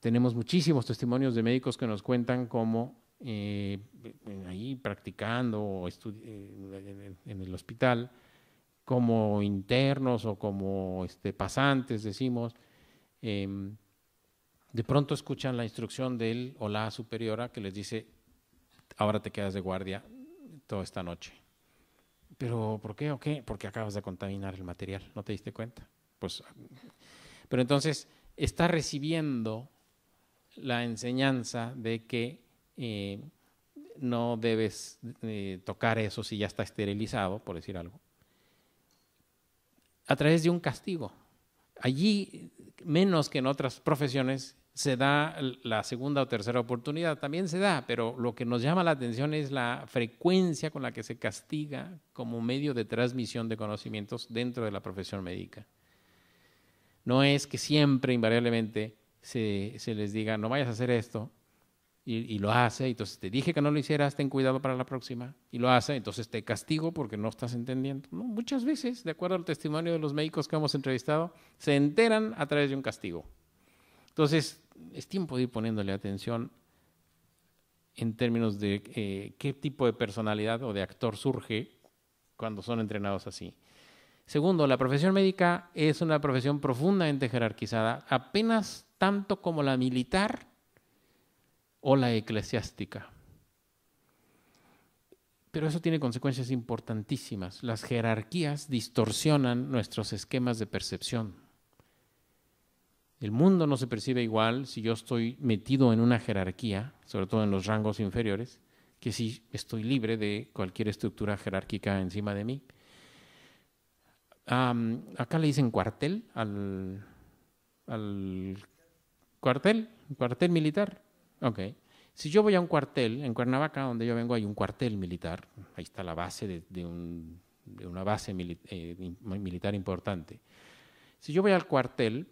Speaker 2: Tenemos muchísimos testimonios de médicos que nos cuentan cómo eh, ahí practicando o eh, en el hospital, como internos o como este, pasantes, decimos, em, de pronto escuchan la instrucción del o la superiora que les dice, ahora te quedas de guardia toda esta noche. ¿Pero por qué o qué? Porque acabas de contaminar el material, ¿no te diste cuenta? Pues, pero entonces está recibiendo la enseñanza de que eh, no debes eh, tocar eso si ya está esterilizado, por decir algo, a través de un castigo. Allí, menos que en otras profesiones, se da la segunda o tercera oportunidad, también se da, pero lo que nos llama la atención es la frecuencia con la que se castiga como medio de transmisión de conocimientos dentro de la profesión médica. No es que siempre, invariablemente, se, les diga, no vayas a hacer esto, y, y, lo hace, entonces te dije que no lo hicieras, ten cuidado para la próxima, y lo hace, entonces te castigo porque no estás entendiendo. muchas veces, de acuerdo al testimonio de los médicos que hemos entrevistado, se enteran a través de un castigo. Entonces, es tiempo de ir poniéndole atención en términos de eh, qué tipo de personalidad o de actor surge cuando son entrenados así. Segundo, la profesión médica es una profesión profundamente jerarquizada, apenas tanto como la militar o la eclesiástica. Pero eso tiene consecuencias importantísimas. Las jerarquías distorsionan nuestros esquemas de percepción. El mundo no se percibe igual si yo estoy metido en una jerarquía, sobre todo en los rangos inferiores, que si estoy libre de cualquier estructura jerárquica encima de mí. acá le dicen cuartel al, cuartel, cuartel militar. Ok. Si yo voy a un cuartel, en Cuernavaca, donde yo vengo, hay un cuartel militar. Ahí está la base de, una base eh, militar importante. Si yo voy al cuartel,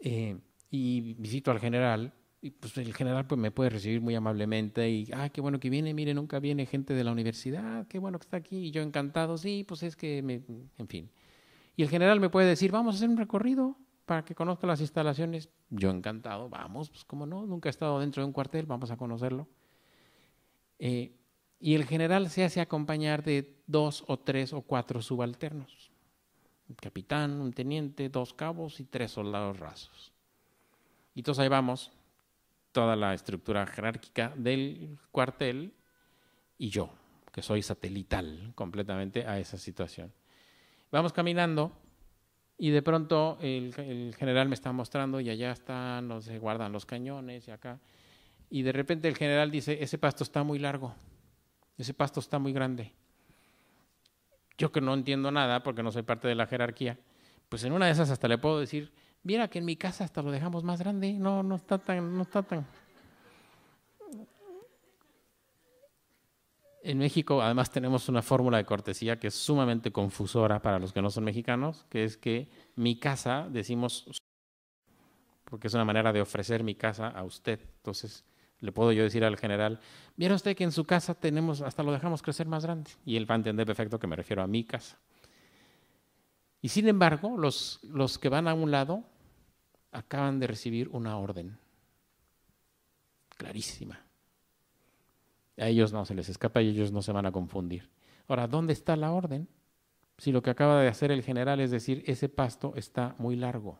Speaker 2: eh, y visito al general, y pues el general pues me puede recibir muy amablemente y, ah, qué bueno que viene, mire, nunca viene gente de la universidad, qué bueno que está aquí, y yo encantado, sí, pues es que, en fin. Y el general me puede decir, vamos a hacer un recorrido para que conozca las instalaciones, yo encantado, vamos, pues como no, nunca he estado dentro de un cuartel, vamos a conocerlo. Eh, y el general se hace acompañar de dos o tres o cuatro subalternos un capitán, un teniente, dos cabos y tres soldados rasos. Y entonces ahí vamos, toda la estructura jerárquica del cuartel y yo, que soy satelital completamente a esa situación. Vamos caminando y de pronto el, general me está mostrando y allá están, no se guardan los cañones y acá. Y de repente el general dice, ese pasto está muy largo, ese pasto está muy grande yo que no entiendo nada porque no soy parte de la jerarquía, pues en una de esas hasta le puedo decir, mira que en mi casa hasta lo dejamos más grande, no, no está tan, no está tan. En México además tenemos una fórmula de cortesía que es sumamente confusora para los que no son mexicanos, que es que mi casa decimos porque es una manera de ofrecer mi casa a usted. Entonces, le puedo yo decir al general, mira usted que en su casa tenemos, hasta lo dejamos crecer más grande. Y él va a entender perfecto que me refiero a mi casa. Y sin embargo, los, los que van a un lado acaban de recibir una orden clarísima. A ellos no se les escapa y ellos no se van a confundir. Ahora, ¿dónde está la orden? Si lo que acaba de hacer el general es decir, ese pasto está muy largo.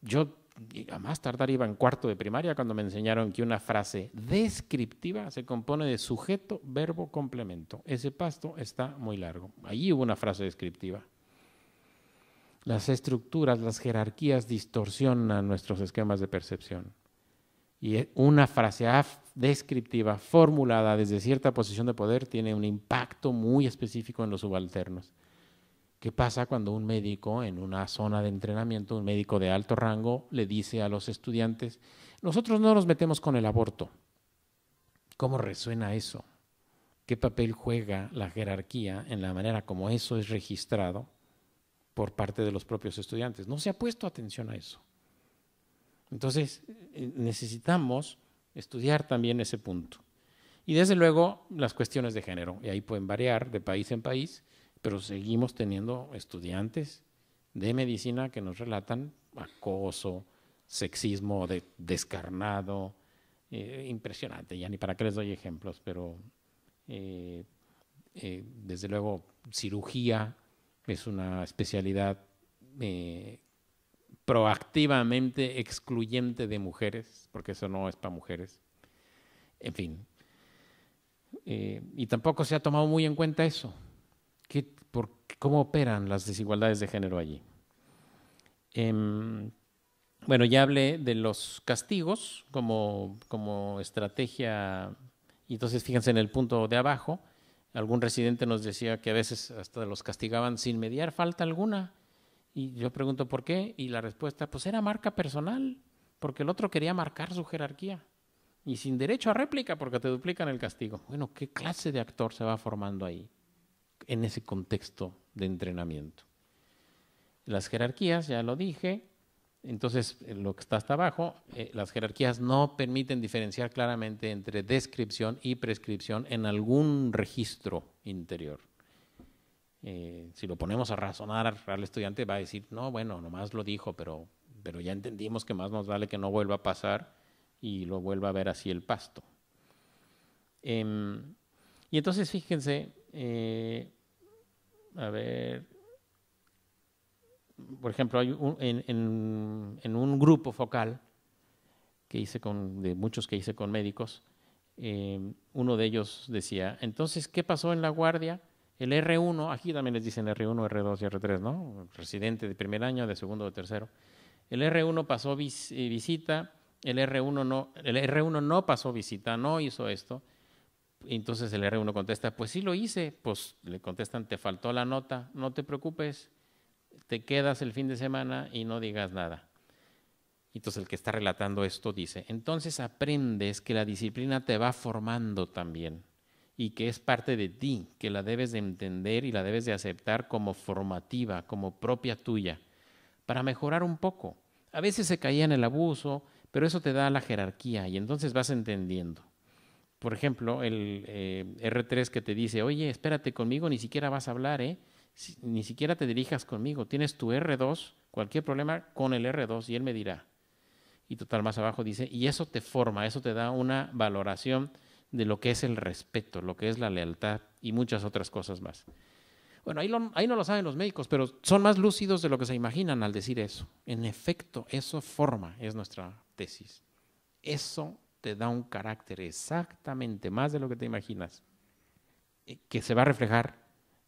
Speaker 2: Yo a más tardar iba en cuarto de primaria cuando me enseñaron que una frase descriptiva se compone de sujeto, verbo, complemento. Ese pasto está muy largo. Allí hubo una frase descriptiva. Las estructuras, las jerarquías distorsionan nuestros esquemas de percepción. Y e, una frase descriptiva formulada desde cierta posición de poder tiene un impacto muy específico en los subalternos. ¿Qué pasa cuando un médico en una zona de entrenamiento, un médico de alto rango, le dice a los estudiantes, nosotros no nos metemos con el aborto? ¿Cómo resuena eso? ¿Qué papel juega la jerarquía en la manera como eso es registrado por parte de los propios estudiantes? No se ha puesto atención a eso. Entonces, eh, necesitamos estudiar también ese punto. Y desde luego las cuestiones de género, y ahí pueden variar de país en país, pero seguimos teniendo estudiantes de medicina que nos relatan acoso, sexismo descarnado, eh, impresionante, ya ni para qué les doy ejemplos, pero eh, eh, desde luego cirugía es una especialidad proactivamente excluyente de mujeres, porque eso no es para mujeres. En fin. y tampoco se ha tomado muy en cuenta eso cómo operan las desigualdades de género allí. Em, bueno, ya hablé de los castigos como, como estrategia, y entonces fíjense en el punto de abajo, algún residente nos decía que a veces hasta los castigaban sin mediar falta alguna, y yo pregunto por qué, y la respuesta, pues era marca personal, porque el otro quería marcar su jerarquía, y sin derecho a réplica, porque te duplican el castigo. Bueno, ¿qué clase de actor se va formando ahí? en ese contexto de entrenamiento. Las jerarquías, ya lo dije, entonces eh, lo que está hasta abajo, eh, las jerarquías no permiten diferenciar claramente entre descripción y prescripción en algún registro interior. Eh, si lo ponemos a razonar al estudiante va a decir, no, bueno, nomás lo dijo, pero, pero ya entendimos que más nos vale que no vuelva a pasar y lo vuelva a ver así el pasto. Em, y entonces fíjense, eh, a ver, por ejemplo, hay un, en, un grupo focal que hice con, de muchos que hice con médicos, eh, uno de ellos decía, entonces, ¿qué pasó en la guardia? El R1, aquí también les dicen R1, R2 y R3, ¿no? Residente de primer año, de segundo, o de tercero. El R1 pasó eh, visita, el R1 no, el R1 no pasó visita, no hizo esto entonces el R1 contesta, pues sí lo hice. Pues le contestan, te faltó la nota, no te preocupes, te quedas el fin de semana y no digas nada. Entonces el que está relatando esto dice, entonces aprendes que la disciplina te va formando también y que es parte de ti, que la debes de entender y la debes de aceptar como formativa, como propia tuya, para mejorar un poco. A veces se caía en el abuso, pero eso te da la jerarquía y entonces vas entendiendo por ejemplo, el eh, R3 que te dice, oye, espérate conmigo, ni siquiera vas a hablar, ¿eh? ni siquiera te dirijas conmigo, tienes tu R2, cualquier problema con el R2 y él me dirá. Y total, más abajo dice, y eso te forma, eso te da una valoración de lo que es el respeto, lo que es la lealtad y muchas otras cosas más. Bueno, ahí, ahí no lo saben los médicos, pero son más lúcidos de lo que se imaginan al decir eso. En efecto, eso forma, es nuestra tesis. Eso te da un carácter exactamente más de lo que te imaginas, eh, que se va a reflejar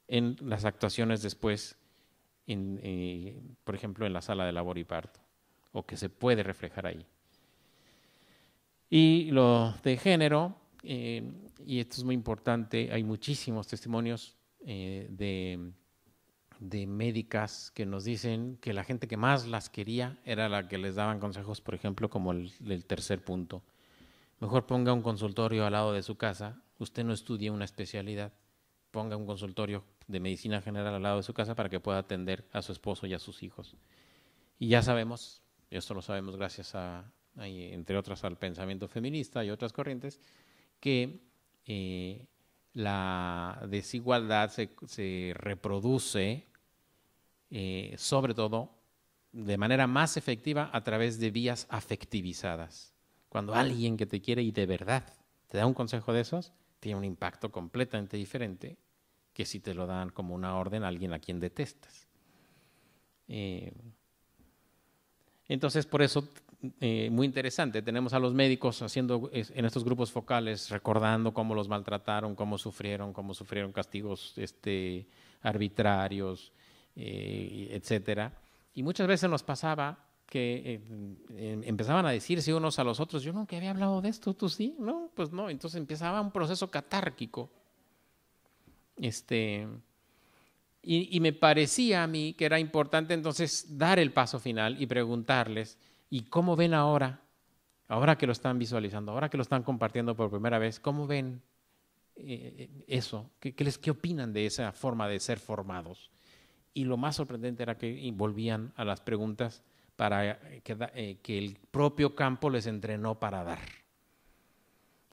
Speaker 2: en las actuaciones después, eh, por ejemplo, en la sala de labor y parto, o que se puede reflejar ahí. Y lo de género, eh, y esto es muy importante, hay muchísimos testimonios de, médicas que nos dicen que la gente que más las quería era la que les daban consejos, por ejemplo, como el tercer punto. Mejor ponga un consultorio al lado de su casa. Usted no estudie una especialidad. Ponga un consultorio de medicina general al lado de su casa para que pueda atender a su esposo y a sus hijos. Y ya sabemos, esto lo sabemos gracias a, entre otras, al pensamiento feminista y otras corrientes, que eh, la desigualdad se, reproduce, eh, sobre todo, de manera más efectiva a través de vías afectivizadas. Cuando alguien que te quiere y de verdad te da un consejo de esos, tiene un impacto completamente diferente que si te lo dan como una orden a alguien a quien detestas. Eh, entonces, por eso, eh, muy interesante, tenemos a los médicos haciendo en estos grupos focales, recordando cómo los maltrataron, cómo sufrieron, cómo sufrieron castigos este, arbitrarios, etc. Eh, etcétera. Y muchas veces nos pasaba que eh, em, empezaban a decirse unos a los otros, yo nunca había hablado de esto, tú sí, no, pues no, entonces empezaba un proceso catárquico. Este, y, y, me parecía a mí que era importante entonces dar el paso final y preguntarles, ¿y cómo ven ahora? Ahora que lo están visualizando, ahora que lo están compartiendo por primera vez, ¿cómo ven eh, eh, eso? ¿Qué, qué, les, ¿Qué opinan de esa forma de ser formados? Y lo más sorprendente era que volvían a las preguntas para eh, eh, que, el propio campo les entrenó para dar.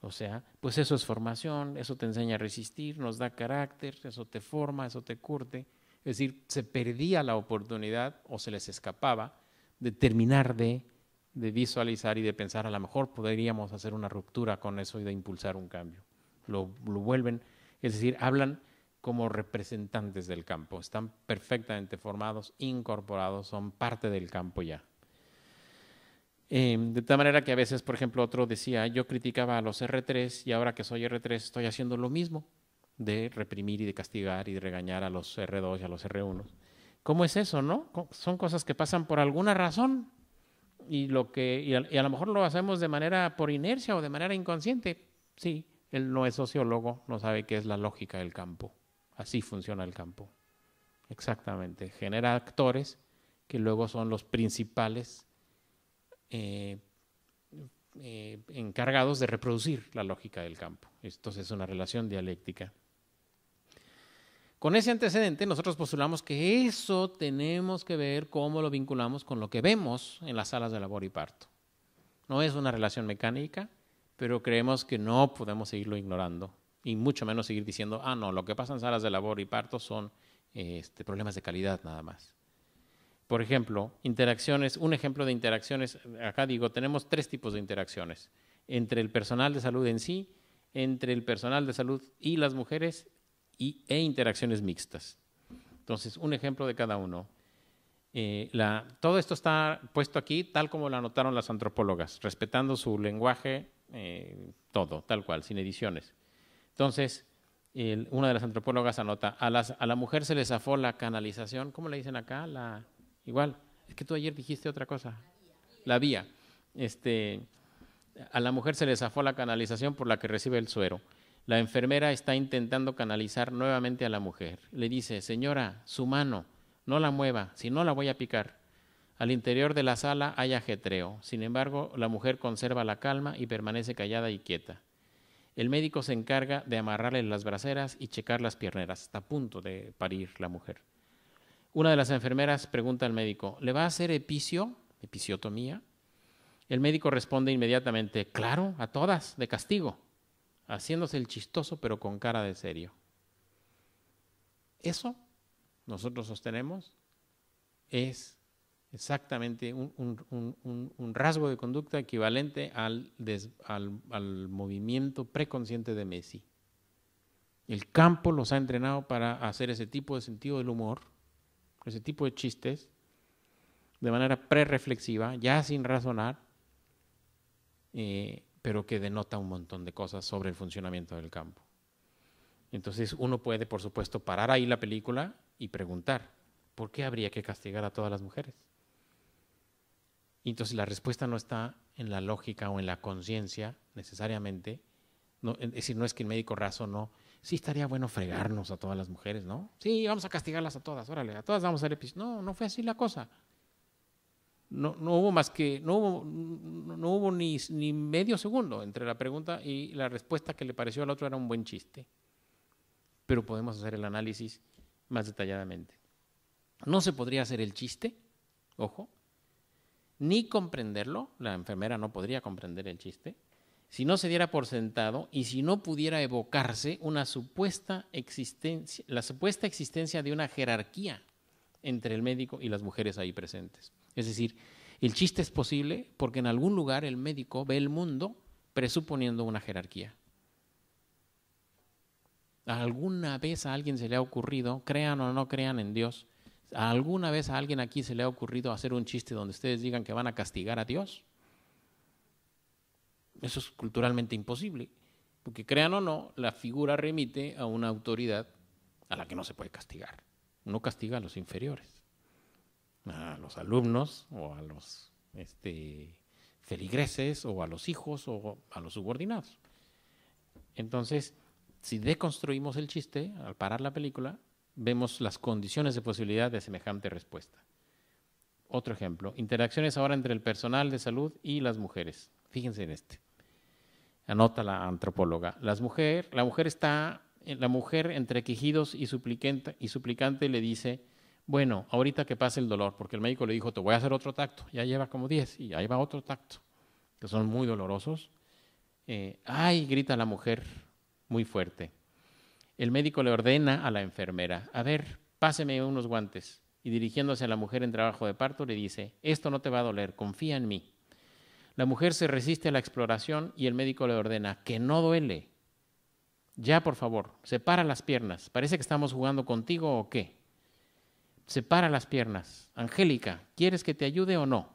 Speaker 2: O sea, pues eso es formación, eso te enseña a resistir, nos da carácter, eso te forma, eso te curte. Es decir, se perdía la oportunidad o se les escapaba de terminar de, de visualizar y de pensar, a lo mejor podríamos hacer una ruptura con eso y de impulsar un cambio. lo vuelven, es decir, hablan como representantes del campo. Están perfectamente formados, incorporados, son parte del campo ya. Em, de tal manera que a veces, por ejemplo, otro decía, yo criticaba a los R3 y ahora que soy R3 estoy haciendo lo mismo de reprimir y de castigar y de regañar a los R2 y a los R1. ¿Cómo es eso, no? Son cosas que pasan por alguna razón y, lo que, a, y a lo mejor lo hacemos de manera por inercia o de manera inconsciente. Sí, él no es sociólogo, no sabe qué es la lógica del campo. Así funciona el campo. Exactamente. Genera actores que luego son los principales eh, eh, encargados de reproducir la lógica del campo. Esto es una relación dialéctica. Con ese antecedente nosotros postulamos que eso tenemos que ver cómo lo vinculamos con lo que vemos en las salas de labor y parto. No es una relación mecánica, pero creemos que no podemos seguirlo ignorando y mucho menos seguir diciendo, ah, no, lo que pasa en salas de labor y parto son este, problemas de calidad nada más. Por ejemplo, interacciones, un ejemplo de interacciones, acá digo, tenemos tres tipos de interacciones, entre el personal de salud en sí, entre el personal de salud y las mujeres y, e interacciones mixtas. Entonces, un ejemplo de cada uno. Eh, todo esto está puesto aquí tal como lo anotaron las antropólogas, respetando su lenguaje, eh, todo, tal cual, sin ediciones. Entonces, una de las antropólogas anota, a, la mujer se le zafó la canalización, ¿cómo le dicen acá? La, igual, es que tú ayer dijiste otra cosa, la vía. Este, a la mujer se le zafó la canalización por la que recibe el suero. La enfermera está intentando canalizar nuevamente a la mujer. Le dice, señora, su mano, no la mueva, si no la voy a picar. Al interior de la sala hay ajetreo. Sin embargo, la mujer conserva la calma y permanece callada y quieta. El médico se encarga de amarrarle las braceras y checar las pierneras. Está a punto de parir la mujer. Una de las enfermeras pregunta al médico, ¿le va a hacer epicio, episiotomía? El médico responde inmediatamente, claro, a todas, de castigo, haciéndose el chistoso pero con cara de serio. Eso, nosotros sostenemos, es exactamente un, rasgo de conducta equivalente al, al, movimiento preconsciente de Messi. El campo los ha entrenado para hacer ese tipo de sentido del humor, ese tipo de chistes, de manera prereflexiva, ya sin razonar, eh, pero que denota un montón de cosas sobre el funcionamiento del campo. Entonces uno puede, por supuesto, parar ahí la película y preguntar, ¿por qué habría que castigar a todas las mujeres? Y entonces la respuesta no está en la lógica o en la conciencia necesariamente. No, es decir, no es que el médico no… sí estaría bueno fregarnos a todas las mujeres, ¿no? Sí, vamos a castigarlas a todas, órale, a todas vamos a hacer No, no fue así la cosa. No, no hubo más que, no hubo, no hubo ni, ni medio segundo entre la pregunta y la respuesta que le pareció al otro era un buen chiste. Pero podemos hacer el análisis más detalladamente. No se podría hacer el chiste, ojo, ni comprenderlo, la enfermera no podría comprender el chiste, si no se diera por sentado y si no pudiera evocarse una supuesta existencia, la supuesta existencia de una jerarquía entre el médico y las mujeres ahí presentes. Es decir, el chiste es posible porque en algún lugar el médico ve el mundo presuponiendo una jerarquía. ¿Alguna vez a alguien se le ha ocurrido, crean o no crean en Dios, ¿Alguna vez a alguien aquí se le ha ocurrido hacer un chiste donde ustedes digan que van a castigar a Dios? Eso es culturalmente imposible, porque crean o no, la figura remite a una autoridad a la que no se puede castigar. No castiga a los inferiores, a los alumnos o a los este, feligreses o a los hijos o a los subordinados. Entonces, si deconstruimos el chiste al parar la película, vemos las condiciones de posibilidad de semejante respuesta. Otro ejemplo, interacciones ahora entre el personal de salud y las mujeres. Fíjense en este. Anota la antropóloga. la mujer está, eh, la mujer entre quejidos y suplicante, y suplicante le dice, bueno, ahorita que pase el dolor, porque el médico le dijo, te voy a hacer otro tacto. Ya lleva como 10 y ahí va otro tacto, que son muy dolorosos. Eh, ay, grita la mujer muy fuerte. El médico le ordena a la enfermera, a ver, páseme unos guantes. Y dirigiéndose a la mujer en trabajo de parto, le dice, esto no te va a doler, confía en mí. La mujer se resiste a la exploración y el médico le ordena, que no duele. Ya, por favor, separa las piernas. Parece que estamos jugando contigo o qué. Separa las piernas. Angélica, ¿quieres que te ayude o no?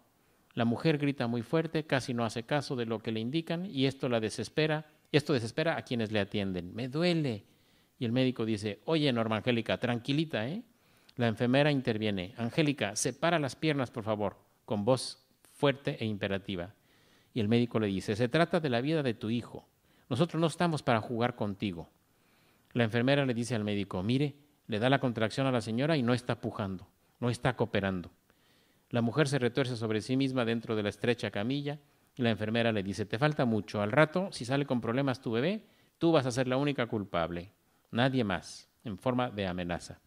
Speaker 2: La mujer grita muy fuerte, casi no hace caso de lo que le indican y esto la desespera. Esto desespera a quienes le atienden. Me duele, y el médico dice, oye, Norma Angélica, tranquilita, ¿eh? La enfermera interviene, Angélica, separa las piernas, por favor, con voz fuerte e imperativa. Y el médico le dice, se trata de la vida de tu hijo, nosotros no estamos para jugar contigo. La enfermera le dice al médico, mire, le da la contracción a la señora y no está pujando, no está cooperando. La mujer se retuerce sobre sí misma dentro de la estrecha camilla y la enfermera le dice, te falta mucho, al rato, si sale con problemas tu bebé, tú vas a ser la única culpable nadie más, en forma de amenaza.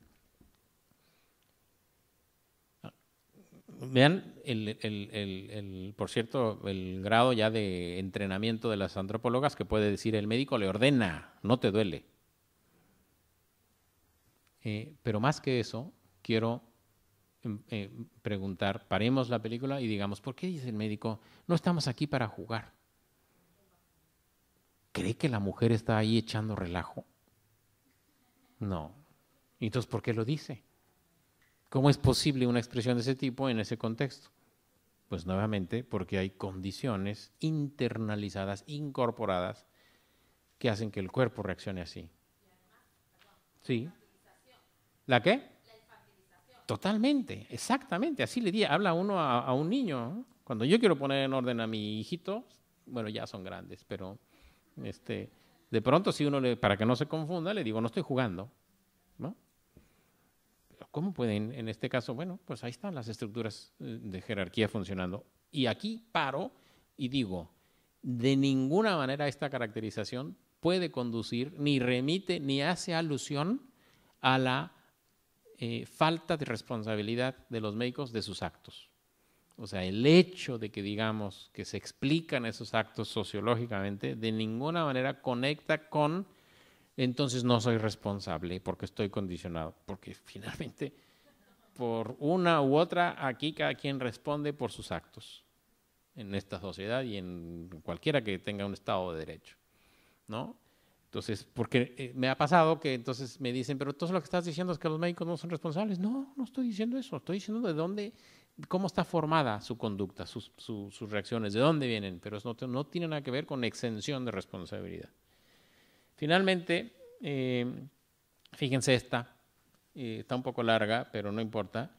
Speaker 2: Vean, el, por cierto, el grado ya de entrenamiento de las antropólogas que puede decir el médico le ordena, no te duele. Eh, pero más que eso, quiero em, eh, preguntar, paremos la película y digamos, ¿por qué dice el médico, no estamos aquí para jugar? ¿Cree que la mujer está ahí echando relajo? No. Entonces, ¿por qué lo dice? ¿Cómo es posible una expresión de ese tipo en ese contexto? Pues nuevamente porque hay condiciones internalizadas, incorporadas, que hacen que el cuerpo reaccione así. Sí. ¿La qué? Totalmente, exactamente. Así le di, habla uno a, un niño. Cuando yo quiero poner en orden a mi hijito, bueno, ya son grandes, pero este, de pronto, si uno, le, para que no se confunda, le digo, no estoy jugando. ¿no? ¿Cómo pueden, en este caso? Bueno, pues ahí están las estructuras eh, de jerarquía funcionando. Y aquí paro y digo, de ninguna manera esta caracterización puede conducir, ni remite, ni hace alusión a la eh, falta de responsabilidad de los médicos de sus actos. O sea, el hecho de que digamos que se explican esos actos sociológicamente, de ninguna manera conecta con, entonces no soy responsable porque estoy condicionado, porque finalmente por una u otra, aquí cada quien responde por sus actos en esta sociedad y en cualquiera que tenga un Estado de Derecho, ¿no? Entonces, porque eh, me ha pasado que entonces me dicen, pero todo lo que estás diciendo es que los médicos no son responsables. No, no estoy diciendo eso, estoy diciendo de dónde cómo está formada su conducta, sus, reacciones, de dónde vienen, pero eso no, tiene nada que ver con exención de responsabilidad. Finalmente, eh, fíjense esta, eh, está un poco larga, pero no importa.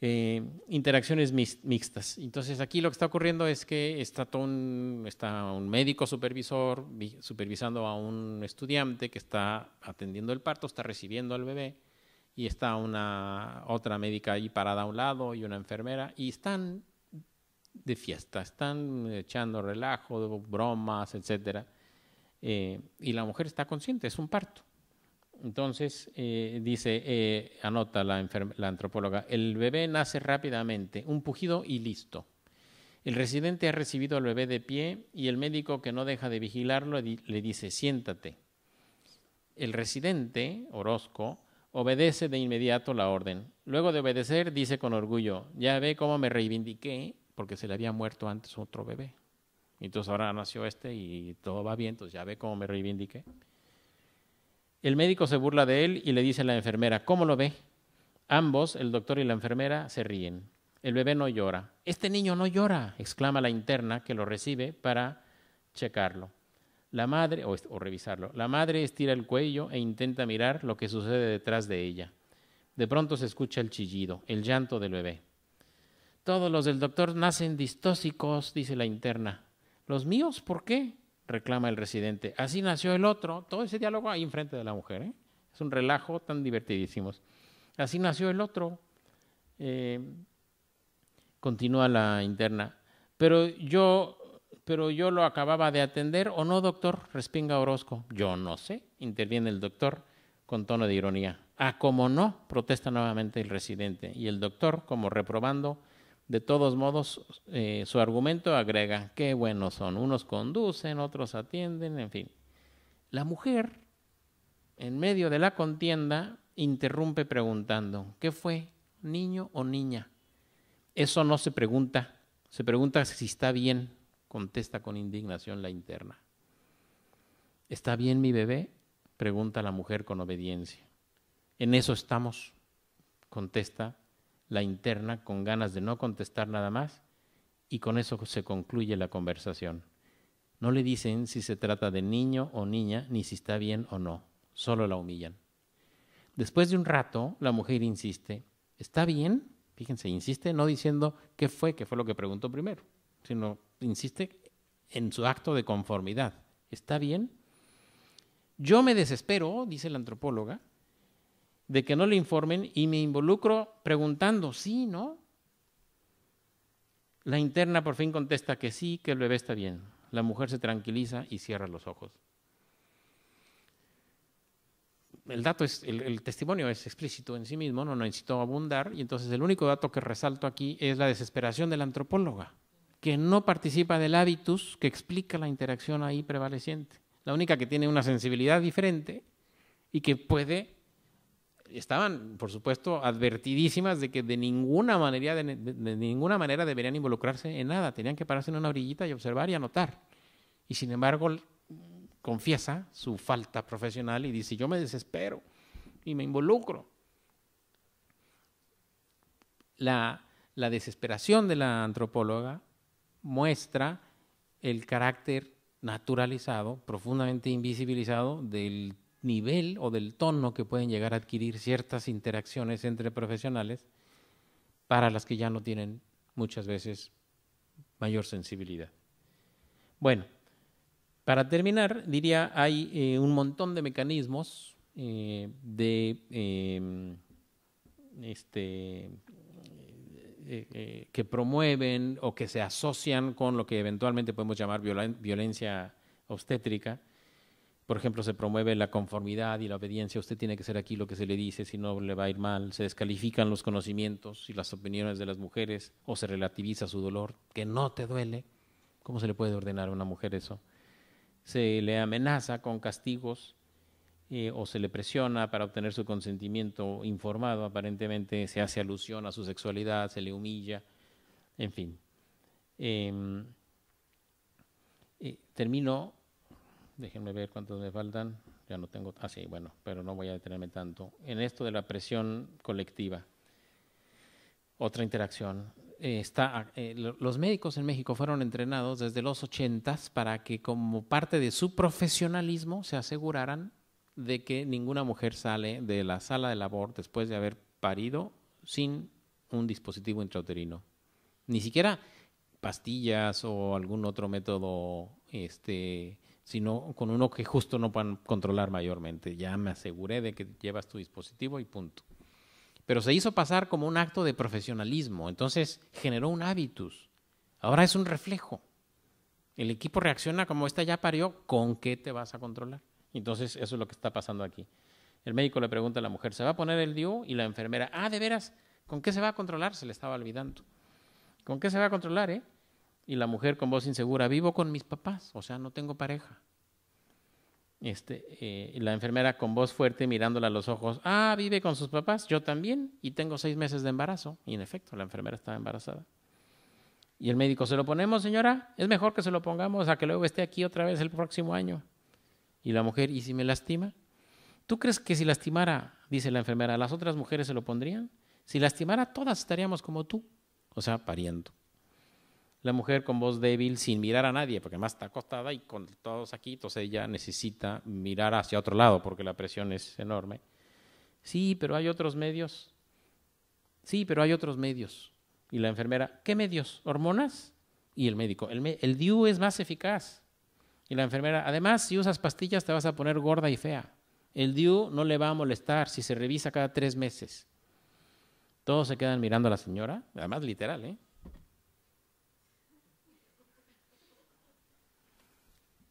Speaker 2: Eh, interacciones mixtas. Entonces aquí lo que está ocurriendo es que está un, está un médico supervisor supervisando a un estudiante que está atendiendo el parto, está recibiendo al bebé y está una otra médica ahí parada a un lado y una enfermera y están de fiesta, están echando relajo, bromas, etcétera. Eh, y la mujer está consciente, es un parto. Entonces, eh, dice, eh, anota la, la, antropóloga, el bebé nace rápidamente, un pujido y listo. El residente ha recibido al bebé de pie y el médico que no deja de vigilarlo le dice, siéntate. El residente, Orozco, obedece de inmediato la orden. Luego de obedecer, dice con orgullo, ya ve cómo me reivindiqué, porque se le había muerto antes otro bebé. entonces ahora nació este y todo va bien, entonces ya ve cómo me reivindiqué. El médico se burla de él y le dice a la enfermera, ¿cómo lo ve? Ambos, el doctor y la enfermera, se ríen. El bebé no llora. Este niño no llora, exclama la interna que lo recibe para checarlo. La madre, o, revisarlo, la madre estira el cuello e intenta mirar lo que sucede detrás de ella. De pronto se escucha el chillido, el llanto del bebé. Todos los del doctor nacen distósicos, dice la interna. ¿Los míos? ¿Por qué? reclama el residente. Así nació el otro. Todo ese diálogo ahí enfrente de la mujer. ¿eh? Es un relajo tan divertidísimo. Así nació el otro. Eh, continúa la interna. Pero yo pero yo lo acababa de atender o no, doctor, respinga Orozco. Yo no sé, interviene el doctor con tono de ironía. Ah, como no, protesta nuevamente el residente. Y el doctor, como reprobando, de todos modos, eh, su argumento agrega, qué buenos son, unos conducen, otros atienden, en fin. La mujer, en medio de la contienda, interrumpe preguntando, ¿qué fue, niño o niña? Eso no se pregunta, se pregunta si está bien, contesta con indignación la interna. ¿Está bien mi bebé? pregunta la mujer con obediencia. En eso estamos, contesta la interna con ganas de no contestar nada más y con eso se concluye la conversación. No le dicen si se trata de niño o niña, ni si está bien o no, solo la humillan. Después de un rato, la mujer insiste, ¿está bien? Fíjense, insiste no diciendo qué fue, qué fue lo que preguntó primero, sino insiste en su acto de conformidad. ¿Está bien? Yo me desespero, dice la antropóloga, de que no le informen y me involucro preguntando, ¿sí, no? La interna por fin contesta que sí, que el bebé está bien. La mujer se tranquiliza y cierra los ojos. El dato es, el, el testimonio es explícito en sí mismo, no necesito abundar, y entonces el único dato que resalto aquí es la desesperación de la antropóloga que no participa del hábitus que explica la interacción ahí prevaleciente. La única que tiene una sensibilidad diferente y que puede, estaban, por supuesto, advertidísimas de que de ninguna manera, ninguna manera deberían involucrarse en nada, tenían que pararse en una orillita y observar y anotar. Y sin embargo, confiesa su falta profesional y dice, yo me desespero y me involucro. la desesperación de la antropóloga muestra el carácter naturalizado, profundamente invisibilizado del nivel o del tono que pueden llegar a adquirir ciertas interacciones entre profesionales para las que ya no tienen muchas veces mayor sensibilidad. Bueno, para terminar, diría, hay eh, un montón de mecanismos eh, de em, este, eh, eh, que promueven o que se asocian con lo que eventualmente podemos llamar violencia obstétrica. Por ejemplo, se promueve la conformidad y la obediencia. Usted tiene que ser aquí lo que se le dice, si no le va a ir mal. Se descalifican los conocimientos y las opiniones de las mujeres o se relativiza su dolor, que no te duele. ¿Cómo se le puede ordenar a una mujer eso? Se le amenaza con castigos eh, o se le presiona para obtener su consentimiento informado, aparentemente se hace alusión a su sexualidad, se le humilla, en fin. Em, eh, termino, déjenme ver cuántos me faltan, ya no tengo, ah sí, bueno, pero no voy a detenerme tanto, en esto de la presión colectiva. Otra interacción. Eh, está, los médicos en México fueron entrenados desde los 80 para que como parte de su profesionalismo se aseguraran de que ninguna mujer sale de la sala de labor después de haber parido sin un dispositivo intrauterino. Ni siquiera pastillas o algún otro método, este, sino con uno que justo no puedan controlar mayormente. Ya me aseguré de que llevas tu dispositivo y punto. Pero se hizo pasar como un acto de profesionalismo, entonces generó un hábitus. Ahora es un reflejo. El equipo reacciona como esta ya parió, ¿con qué te vas a controlar? Entonces, eso es lo que está pasando aquí. El médico le pregunta a la mujer, ¿se va a poner el DIU? Y la enfermera, ah, de veras, ¿con qué se va a controlar? Se le estaba olvidando. ¿Con qué se va a controlar, eh? Y la mujer con voz insegura, vivo con mis papás, o sea, no tengo pareja. Este, y eh, la enfermera con voz fuerte mirándola a los ojos, ah, vive con sus papás, yo también, y tengo seis meses de embarazo. Y en efecto, la enfermera estaba embarazada. Y el médico, ¿se lo ponemos, señora? Es mejor que se lo pongamos a que luego esté aquí otra vez el próximo año. Y la mujer, ¿y si me lastima? ¿Tú crees que si lastimara, dice la enfermera, las otras mujeres se lo pondrían? Si lastimara, todas estaríamos como tú, o sea, pariendo. La mujer con voz débil, sin mirar a nadie, porque más está acostada y con todos aquí, entonces ella necesita mirar hacia otro lado porque la presión es enorme. Sí, pero hay otros medios. Sí, pero hay otros medios. Y la enfermera, ¿qué medios? ¿Hormonas? Y el médico, el, el DIU e es más eficaz. Y la enfermera, además, si usas pastillas te vas a poner gorda y fea. El DIU no le va a molestar si se revisa cada tres meses. Todos se quedan mirando a la señora, además literal, ¿eh?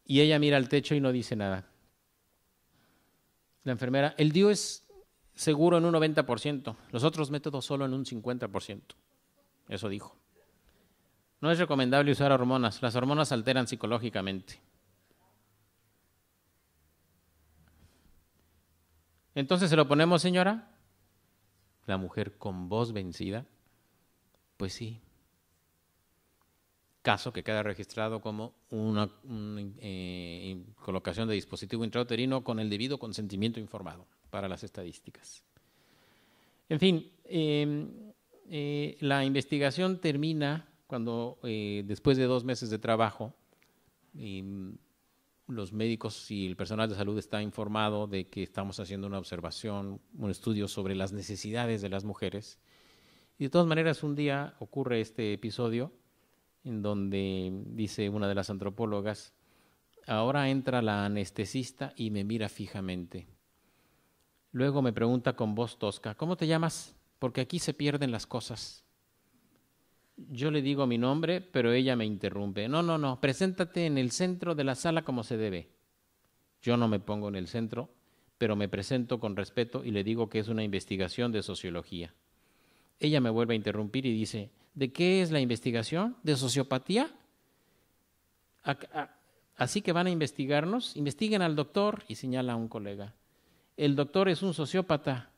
Speaker 2: Y ella mira al techo y no dice nada. La enfermera, el DIU es seguro en un 90%, los otros métodos solo en un 50%. Eso dijo. No es recomendable usar hormonas, las hormonas alteran psicológicamente. Entonces se lo ponemos, señora. La mujer con voz vencida. Pues sí. Caso que queda registrado como una, eh, colocación de dispositivo intrauterino con el debido consentimiento informado para las estadísticas. En fin, em, eh, la investigación termina cuando, eh, después de dos meses de trabajo, em, los médicos y el personal de salud está informado de que estamos haciendo una observación, un estudio sobre las necesidades de las mujeres. Y de todas maneras, un día ocurre este episodio en donde dice una de las antropólogas, ahora entra la anestesista y me mira fijamente. Luego me pregunta con voz tosca, ¿cómo te llamas? Porque aquí se pierden las cosas yo le digo mi nombre, pero ella me interrumpe. No, no, no, preséntate en el centro de la sala como se debe. Yo no me pongo en el centro, pero me presento con respeto y le digo que es una investigación de sociología. Ella me vuelve a interrumpir y dice, ¿de qué es la investigación? ¿De sociopatía? Así que van a investigarnos, investiguen al doctor y señala a un colega. El doctor es un sociópata.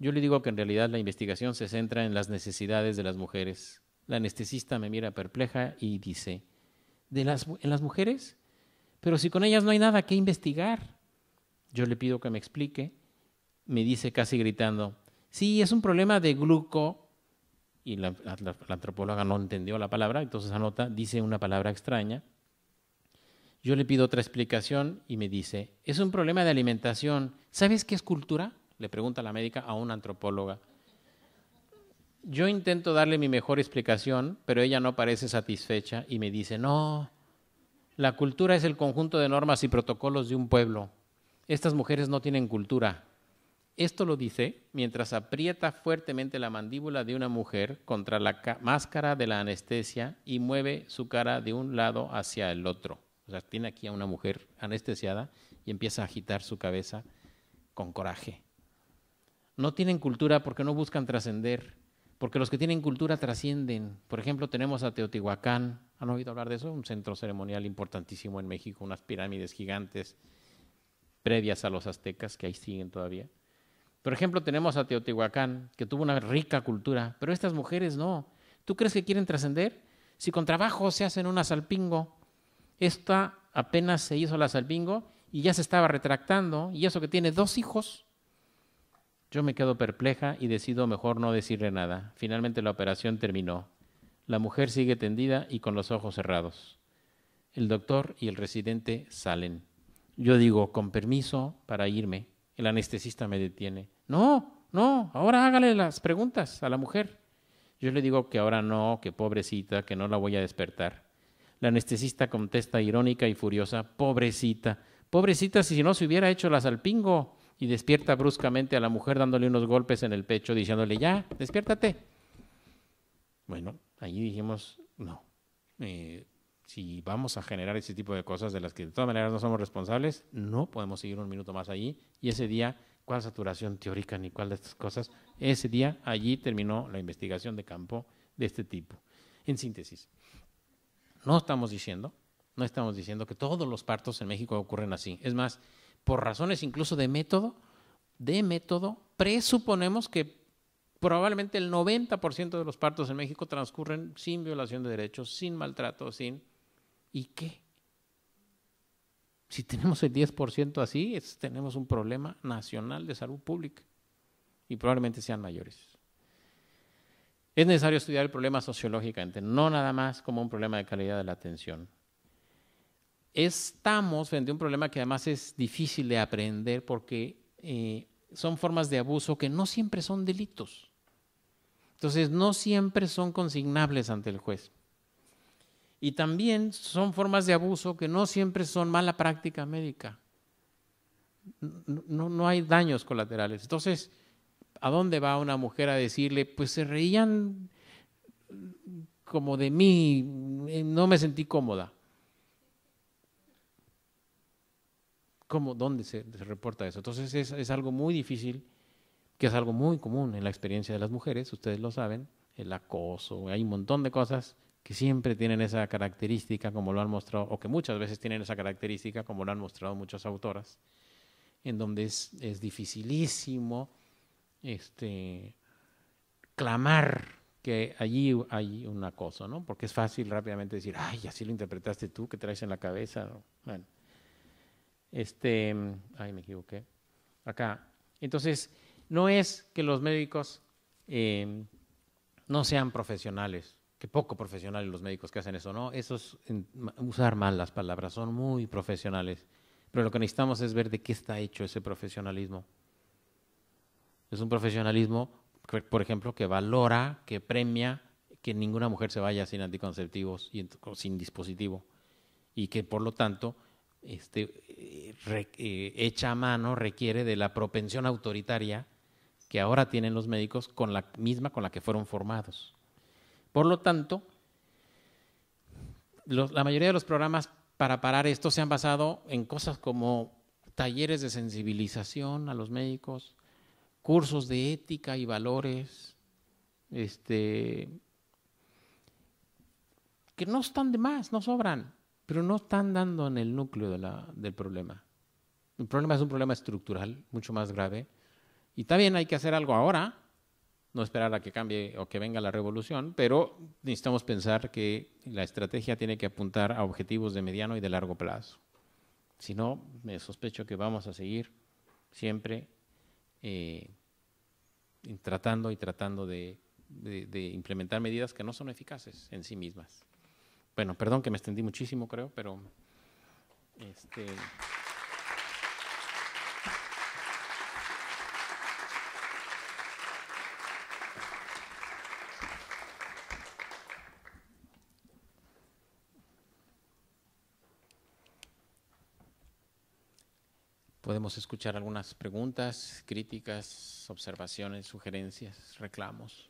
Speaker 2: Yo le digo que en realidad la investigación se centra en las necesidades de las mujeres. La anestesista me mira perpleja y dice, ¿De las, ¿en las mujeres? Pero si con ellas no hay nada que investigar. Yo le pido que me explique. Me dice casi gritando, sí, es un problema de gluco. Y la, la antropóloga no entendió la palabra, entonces anota, dice una palabra extraña. Yo le pido otra explicación y me dice, es un problema de alimentación. ¿Sabes qué es cultura? le pregunta la médica a una antropóloga. Yo intento darle mi mejor explicación, pero ella no parece satisfecha y me dice, no, la cultura es el conjunto de normas y protocolos de un pueblo. Estas mujeres no tienen cultura. Esto lo dice mientras aprieta fuertemente la mandíbula de una mujer contra la máscara de la anestesia y mueve su cara de un lado hacia el otro. O sea, tiene aquí a una mujer anestesiada y empieza a agitar su cabeza con coraje. No tienen cultura porque no buscan trascender, porque los que tienen cultura trascienden. Por ejemplo, tenemos a Teotihuacán, ¿han oído hablar de eso? Un centro ceremonial importantísimo en México, unas pirámides gigantes previas a los aztecas que ahí siguen todavía. Por ejemplo, tenemos a Teotihuacán, que tuvo una rica cultura, pero estas mujeres no. ¿Tú crees que quieren trascender? Si con trabajo se hacen una salpingo, esta apenas se hizo la salpingo y ya se estaba retractando, y eso que tiene dos hijos, yo me quedo perpleja y decido mejor no decirle nada. Finalmente la operación terminó. La mujer sigue tendida y con los ojos cerrados. El doctor y el residente salen. Yo digo, con permiso para irme. El anestesista me detiene. No, no, ahora hágale las preguntas a la mujer. Yo le digo que ahora no, que pobrecita, que no la voy a despertar. La anestesista contesta irónica y furiosa, pobrecita, pobrecita si no se hubiera hecho la salpingo y despierta bruscamente a la mujer dándole unos golpes en el pecho, diciéndole, ya, despiértate. Bueno, allí dijimos, no, eh, si vamos a generar ese tipo de cosas de las que de todas maneras no somos responsables, no podemos seguir un minuto más allí. Y ese día, cuál saturación teórica ni cuál de estas cosas, ese día allí terminó la investigación de campo de este tipo. En síntesis, no estamos diciendo, no estamos diciendo que todos los partos en México ocurren así. Es más, por razones incluso de método, de método, presuponemos que probablemente el 90% de los partos en México transcurren sin violación de derechos, sin maltrato, sin... ¿Y qué? Si tenemos el 10% así, tenemos un problema nacional de salud pública y probablemente sean mayores. Es necesario estudiar el problema sociológicamente, no nada más como un problema de calidad de la atención estamos frente a un problema que además es difícil de aprender porque eh, son formas de abuso que no siempre son delitos. Entonces, no siempre son consignables ante el juez. Y también son formas de abuso que no siempre son mala práctica médica. no, no hay daños colaterales. Entonces, ¿a dónde va una mujer a decirle, pues se reían como de mí, eh, no me sentí cómoda? ¿Cómo, ¿Dónde se, reporta eso? Entonces es, es, algo muy difícil, que es algo muy común en la experiencia de las mujeres, ustedes lo saben, el acoso, hay un montón de cosas que siempre tienen esa característica como lo han mostrado, o que muchas veces tienen esa característica como lo han mostrado muchas autoras, en donde es, es dificilísimo este, clamar que allí hay un acoso, ¿no? Porque es fácil rápidamente decir, ay, así lo interpretaste tú, que traes en la cabeza. Bueno, este, ay, me equivoqué. Acá. Entonces, no es que los médicos eh, no sean profesionales, que poco profesionales los médicos que hacen eso, no, eso es usar mal las palabras, son muy profesionales. Pero lo que necesitamos es ver de qué está hecho ese profesionalismo. Es un profesionalismo, por ejemplo, que valora, que premia que ninguna mujer se vaya sin anticonceptivos y sin dispositivo. Y que, por lo tanto, este, eh, eh, hecha a mano requiere de la propensión autoritaria que ahora tienen los médicos con la misma con la que fueron formados. Por lo tanto, la mayoría de los programas para parar esto se han basado en cosas como talleres de sensibilización a los médicos, cursos de ética y valores, este, que no están de más, no sobran pero no están dando en el núcleo del problema. El problema es un problema estructural, mucho más grave. Y también hay que hacer algo ahora, no esperar a que cambie o que venga la revolución, pero necesitamos pensar que la estrategia tiene que apuntar a objetivos de mediano y de largo plazo. Si no, me sospecho que vamos a seguir siempre eh, tratando y tratando de implementar medidas que no son eficaces en sí mismas. Bueno, perdón que me extendí muchísimo, creo, pero... Este, podemos escuchar algunas preguntas, críticas, observaciones, sugerencias, reclamos.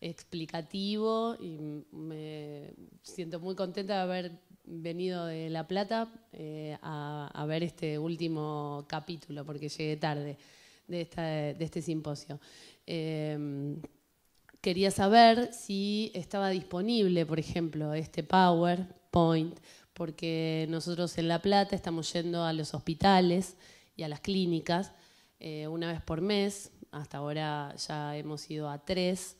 Speaker 3: explicativo y me siento muy contenta de haber venido de La Plata eh, a, ver este último capítulo, porque llegué tarde de, este simposio. Em, quería saber si estaba disponible, por ejemplo, este PowerPoint, porque nosotros en La Plata estamos yendo a los hospitales y a las clínicas eh, una vez por mes, hasta ahora ya hemos ido a tres.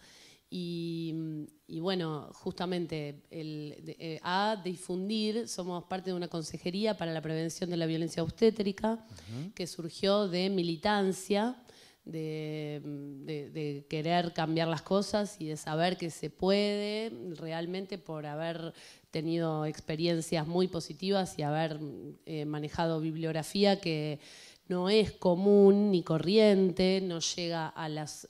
Speaker 3: Mm, y, bueno, justamente eh, a difundir, somos parte de una consejería para la prevención de la violencia obstétrica que surgió de militancia, mm, de, querer cambiar las cosas y de saber que se puede realmente por haber tenido experiencias muy positivas y haber mm, eh, manejado bibliografía que no es común ni corriente, no llega a las,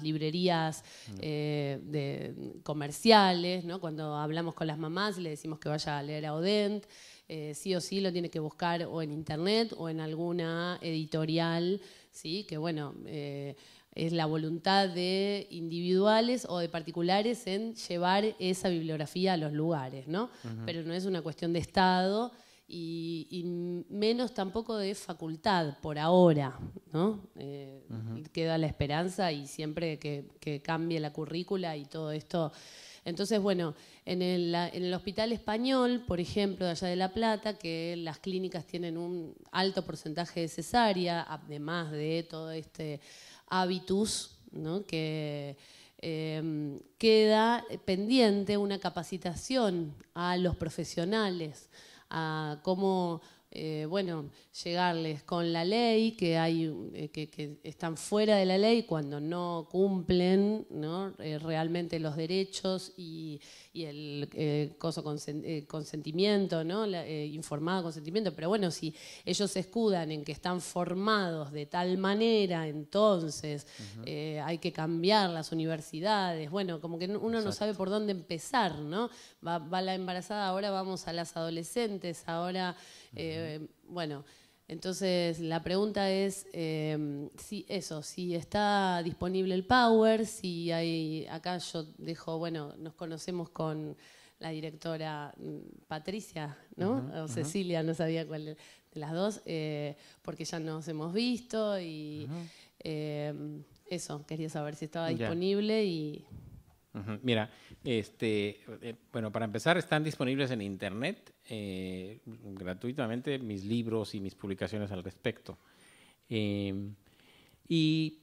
Speaker 3: librerías mm. eh, comerciales, ¿no? cuando hablamos con las mamás le decimos que vaya a leer a Odent, eh, sí o sí lo tiene que buscar o en internet o en alguna editorial, ¿sí? que bueno, eh, es la voluntad de individuales o de particulares en llevar esa bibliografía a los lugares, ¿no? Pero no es una cuestión de Estado, y, menos tampoco de facultad por ahora, ¿no? Eh, queda la esperanza y siempre que, cambie la currícula y todo esto. Entonces, bueno, en el, Hospital Español, por ejemplo, de allá de La Plata, que las clínicas tienen un alto porcentaje de cesárea, además de todo este hábitus, que em, queda pendiente una capacitación a los profesionales a cómo eh, bueno, llegarles con la ley, que, hay, eh, que, están fuera de la ley cuando no cumplen eh, realmente los derechos y, el coso consentimiento, ¿no? informado consentimiento. Pero bueno, si ellos escudan en que están formados de tal manera, entonces hay que cambiar las universidades. Bueno, como que uno no sabe por dónde empezar, ¿no? va la embarazada, ahora vamos a las adolescentes, ahora... Eh, bueno, entonces la pregunta es eh, si eso, si está disponible el Power, si hay, acá yo dejo, bueno, nos conocemos con la directora mm, Patricia, ¿no? o Cecilia, no sabía cuál de las dos, eh, porque ya nos hemos visto y eso, quería saber si estaba disponible y
Speaker 2: Mira, este, eh, bueno, para empezar, están disponibles en Internet eh, gratuitamente mis libros y mis publicaciones al respecto. Em, y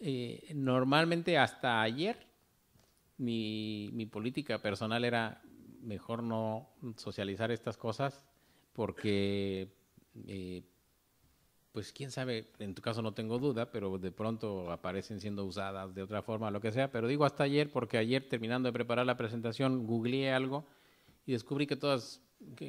Speaker 2: eh, normalmente hasta ayer mi, política personal era mejor no socializar estas cosas porque pues quién sabe, en tu caso no tengo duda, pero de pronto aparecen siendo usadas de otra forma, lo que sea. Pero digo hasta ayer, porque ayer terminando de preparar la presentación, googleé algo y descubrí que todas...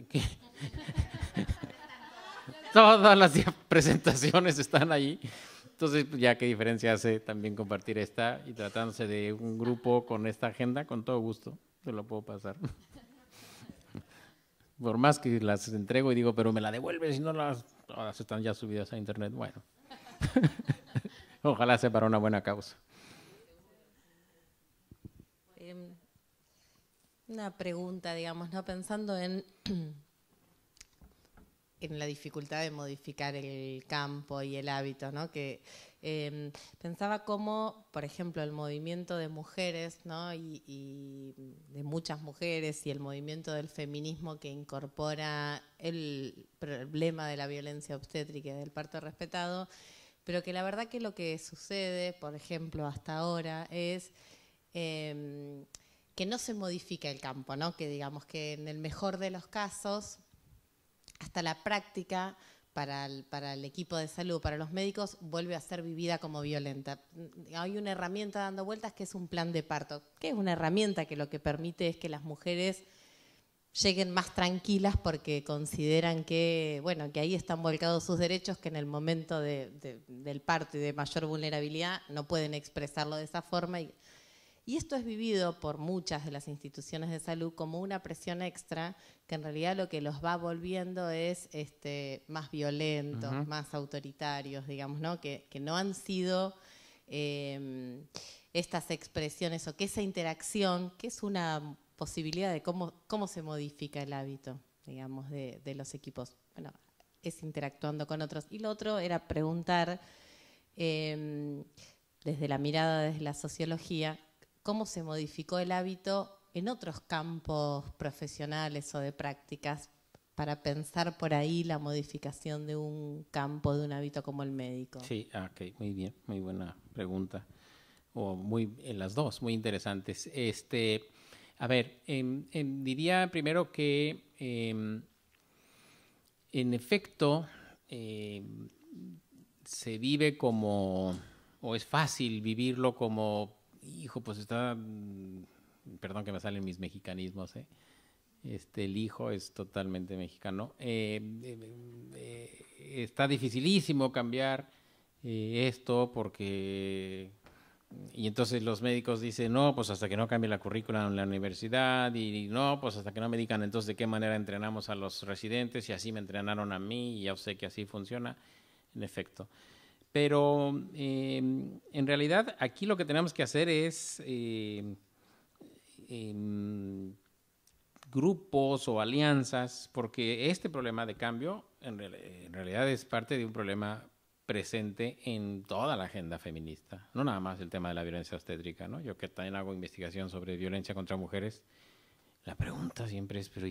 Speaker 2: todas las presentaciones están ahí, Entonces, pues, ya qué diferencia hace también compartir esta y tratándose de un grupo con esta agenda, con todo gusto, se lo puedo pasar. Por más que las entrego y digo, pero me la devuelves si no las todas están ya subidas a internet. Bueno, ojalá sea para una buena causa.
Speaker 1: Em, una pregunta, digamos, ¿no? Pensando en, en la dificultad de modificar el campo y el hábito, ¿no? Que Em, pensaba cómo, por ejemplo, el movimiento de mujeres y, de muchas mujeres y el movimiento del feminismo que incorpora el problema de la violencia obstétrica y del parto respetado, pero que la verdad que lo que sucede, por ejemplo, hasta ahora es... Em, que no se modifica el campo, que digamos que en el mejor de los casos, hasta la práctica, para el, equipo de salud, para los médicos, vuelve a ser vivida como violenta. Hay una herramienta dando vueltas que es un plan de parto, que es una herramienta que lo que permite es que las mujeres lleguen más tranquilas porque consideran que, bueno, que ahí están volcados sus derechos, que en el momento del parto y de mayor vulnerabilidad no pueden expresarlo de esa forma y y esto es vivido por muchas de las instituciones de salud como una presión extra que en realidad lo que los va volviendo es este, más violentos, más autoritarios, digamos, Que, no han sido em, estas expresiones o que esa interacción, que es una posibilidad de cómo, se modifica el hábito, digamos, de, los equipos. Bueno, es interactuando con otros. Y lo otro era preguntar, em, desde la mirada, desde la sociología, cómo se modificó el hábito en otros campos profesionales o de prácticas para pensar por ahí la modificación de un campo, de un hábito como el médico.
Speaker 2: Sí, ah, ok, muy bien, muy buena pregunta. O muy, en eh, las dos, muy interesantes. Este, a ver, em, em, diría primero que em, en efecto se vive como, o es fácil vivirlo como hijo, pues está, mm, perdón que me salen mis mexicanismos, ¿eh? Este, el hijo es totalmente mexicano. Eh, eh, está dificilísimo cambiar esto porque... Y entonces los médicos dicen, no, pues hasta que no cambie la currícula en la universidad, y no, pues hasta que no me digan entonces de qué manera entrenamos a los residentes, y así me entrenaron a mí, y ya sé que así funciona, en efecto. Pero em, en realidad aquí lo que tenemos que hacer es eh, em, grupos o alianzas, porque este problema de cambio en, realidad es parte de un problema presente en toda la agenda feminista, no nada más el tema de la violencia obstétrica, ¿no? Yo que también hago investigación sobre violencia contra mujeres, la pregunta siempre es, pero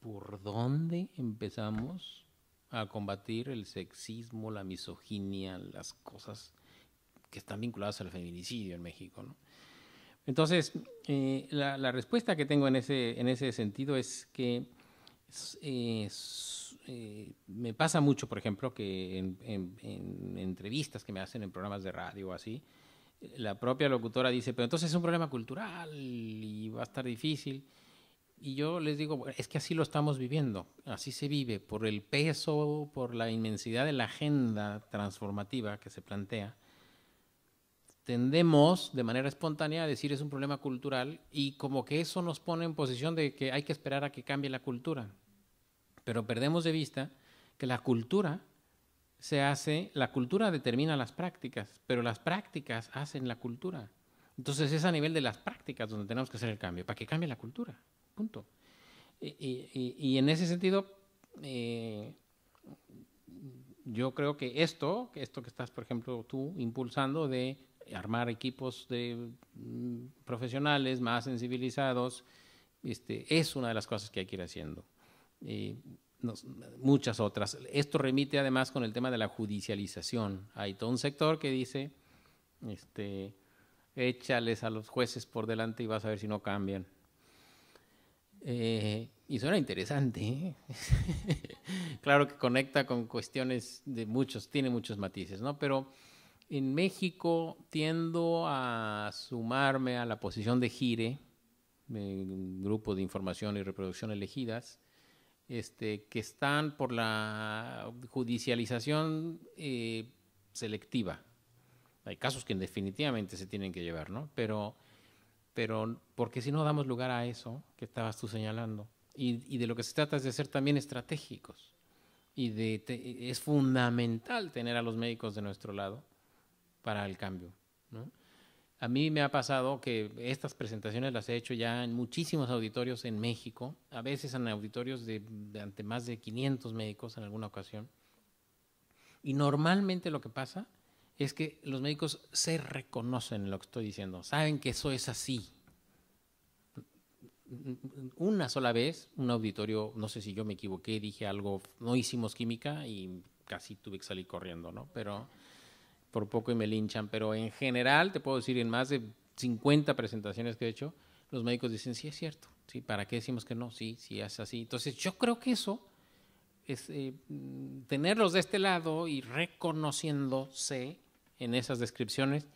Speaker 2: por dónde empezamos a combatir el sexismo, la misoginia, las cosas que están vinculadas al feminicidio en México. ¿no? Entonces, eh, la, respuesta que tengo en ese, en ese sentido es que eh, eh, me pasa mucho, por ejemplo, que en, en, entrevistas que me hacen en programas de radio o así, la propia locutora dice, pero entonces es un problema cultural y va a estar difícil. Y yo les digo, es que así lo estamos viviendo, así se vive, por el peso, por la inmensidad de la agenda transformativa que se plantea, tendemos de manera espontánea a decir es un problema cultural y como que eso nos pone en posición de que hay que esperar a que cambie la cultura. Pero perdemos de vista que la cultura se hace, la cultura determina las prácticas, pero las prácticas hacen la cultura. Entonces es a nivel de las prácticas donde tenemos que hacer el cambio, para que cambie la cultura. Punto. Y, en ese sentido, eh, yo creo que esto, que esto que estás, por ejemplo, tú impulsando de armar equipos de mm, profesionales más sensibilizados, este, es una de las cosas que hay que ir haciendo. muchas otras. Esto remite además con el tema de la judicialización. Hay todo un sector que dice, este, échales a los jueces por delante y vas a ver si no cambian. Eh, y suena interesante. ¿eh? claro que conecta con cuestiones de muchos, tiene muchos matices, ¿no? Pero en México tiendo a sumarme a la posición de Gire, grupo de información y reproducción elegidas, este, que están por la judicialización eh, selectiva. Hay casos que definitivamente se tienen que llevar, ¿no? Pero pero porque si no damos lugar a eso que estabas tú señalando, y, de lo que se trata es de ser también estratégicos, y de es fundamental tener a los médicos de nuestro lado para el cambio. A mí me ha pasado que estas presentaciones las he hecho ya en muchísimos auditorios en México, a veces en auditorios de, de ante más de 500 médicos en alguna ocasión, y normalmente lo que pasa es que los médicos se reconocen lo que estoy diciendo, saben que eso es así. Una sola vez, un auditorio, no sé si yo me equivoqué, dije algo, no hicimos química y casi tuve que salir corriendo, ¿no? Pero por poco y me linchan, pero en general, te puedo decir, en más de 50 presentaciones que he hecho, los médicos dicen, sí, es cierto, sí, ¿para qué decimos que no? Sí, sí, es así. Entonces, yo creo que eso es, eh, tenerlos de este lado y reconociéndose en esas descripciones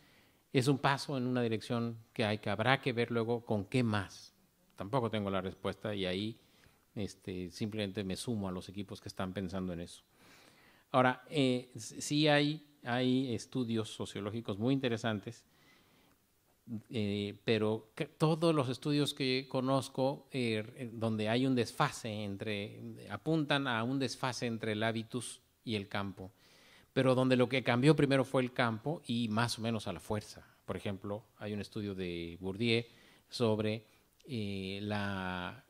Speaker 2: es un paso en una dirección que hay que habrá que ver luego con qué más. Tampoco tengo la respuesta y ahí este, simplemente me sumo a los equipos que están pensando en eso. Ahora, eh, sí hay, hay estudios sociológicos muy interesantes eh, pero todos los estudios que conozco eh, eh, donde hay un desfase entre, apuntan a un desfase entre el hábitus y el campo, pero donde lo que cambió primero fue el campo y más o menos a la fuerza. Por ejemplo, hay un estudio de Bourdieu sobre la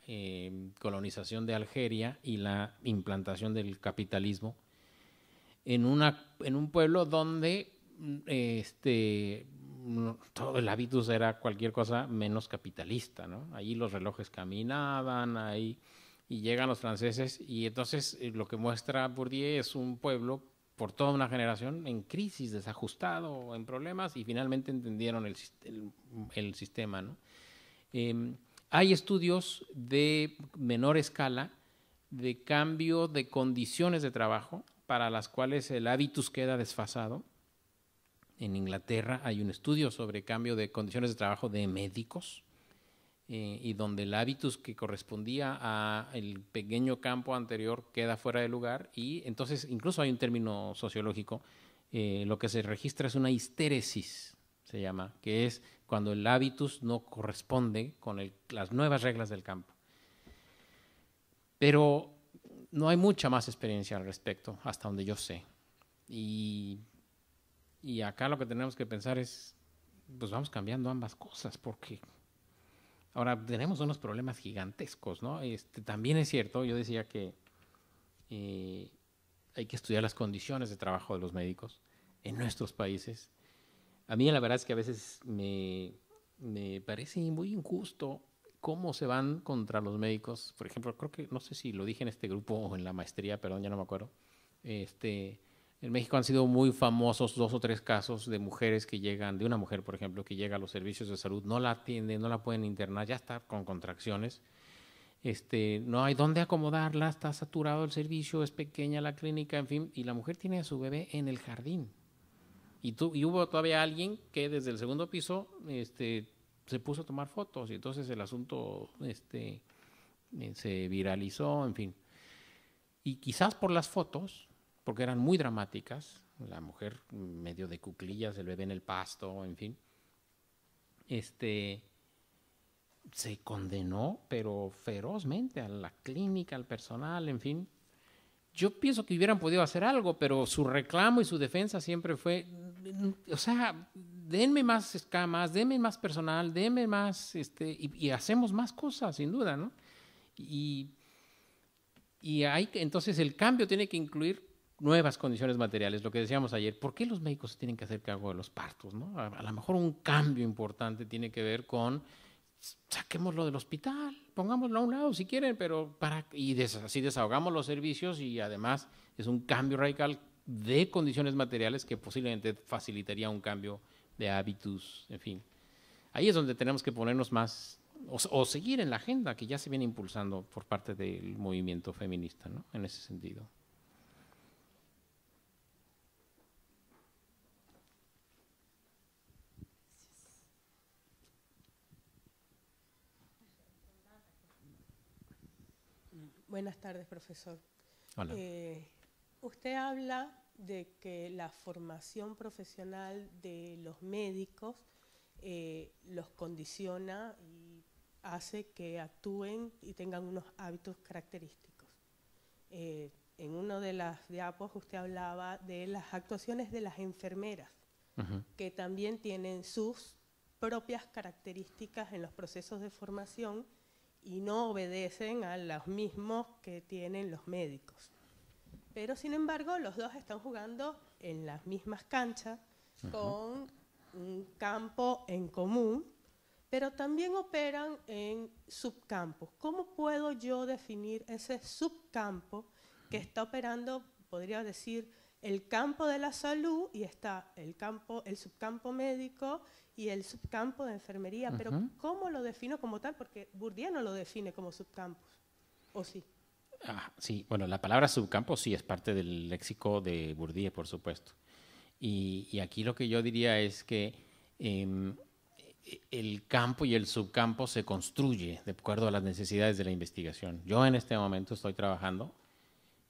Speaker 2: colonización de Algeria y la implantación del capitalismo en, una, en un pueblo donde mm, este, todo el hábitus era cualquier cosa menos capitalista, ¿no? Ahí los relojes caminaban, ahí y llegan los franceses y entonces eh, lo que muestra Bourdieu es un pueblo por toda una generación en crisis, desajustado, en problemas y finalmente entendieron el, sistema, ¿no? Em, hay estudios de menor escala de cambio de condiciones de trabajo para las cuales el habitus queda desfasado en Inglaterra hay un estudio sobre cambio de condiciones de trabajo de médicos eh, y donde el hábitus que correspondía a el pequeño campo anterior queda fuera de lugar y entonces incluso hay un término sociológico, eh, lo que se registra es una histéresis, se llama, que es cuando el hábitus no corresponde con las nuevas reglas del campo. Pero no hay mucha más experiencia al respecto, hasta donde yo sé. Y y acá lo que tenemos que pensar es, pues vamos cambiando ambas cosas, porque ahora tenemos unos problemas gigantescos, ¿no? Este, también es cierto, yo decía que eh, hay que estudiar las condiciones de trabajo de los médicos en nuestros países. A mí la verdad es que a veces me, me parece muy injusto cómo se van contra los médicos. Por ejemplo, creo que, no sé si lo dije en este grupo o en la maestría, perdón, ya no me acuerdo. Este, en México han sido muy famosos dos o tres casos de mujeres que llegan, de una mujer, por ejemplo, que llega a los servicios de salud, no la atienden, no la pueden internar, ya está con contracciones. Este, no hay dónde acomodarla, está saturado el servicio, es pequeña la clínica, en fin, y la mujer tiene a su bebé en el jardín. Y, tú, y hubo todavía alguien que desde el segundo piso este, se puso a tomar fotos y entonces el asunto este, eh, se viralizó, en fin. Y quizás por las fotos, porque eran muy dramáticas, la mujer medio de cuclillas, el bebé en el pasto, en fin. Este se condenó, pero ferozmente a la clínica, al personal, en fin. Yo pienso que hubieran podido hacer algo, pero su reclamo y su defensa siempre fue, mm, o sea, denme más escamas, denme más personal, denme más, este, y, y hacemos más cosas, sin duda, ¿no? Y, y hay, entonces el cambio tiene que incluir nuevas condiciones materiales, lo que decíamos ayer, ¿por qué los médicos tienen que hacer cargo de los partos? A, lo mejor un cambio importante tiene que ver con saquémoslo del hospital, pongámoslo a un lado si quieren, pero para y así desahogamos los servicios y además es un cambio radical de condiciones materiales que posiblemente facilitaría un cambio de hábitos, en fin. Ahí es donde tenemos que ponernos más o, seguir en la agenda que ya se viene impulsando por parte del movimiento feminista, ¿no? En ese sentido.
Speaker 4: Buenas tardes, profesor. Eh, usted habla de que la formación profesional de los médicos eh, los condiciona y hace que actúen y tengan unos hábitos característicos. Eh, en uno de las diapos usted hablaba de las actuaciones de las enfermeras, que también tienen sus propias características en los procesos de formación y no obedecen a los mismos que tienen los médicos. Pero sin embargo, los dos están jugando en las mismas canchas, con un campo en común, pero también operan en subcampos. ¿Cómo puedo yo definir ese subcampo que está operando, podría decir, el campo de la salud y está el, campo, el subcampo médico y el subcampo de enfermería. Pero ¿cómo lo defino como tal? Porque Bourdieu no lo define como subcampo. ¿o sí? Ah,
Speaker 2: sí, bueno, la palabra subcampo sí es parte del léxico de Bourdieu, por supuesto. Y, aquí lo que yo diría es que em, el campo y el subcampo se construye de acuerdo a las necesidades de la investigación. Yo en este momento estoy trabajando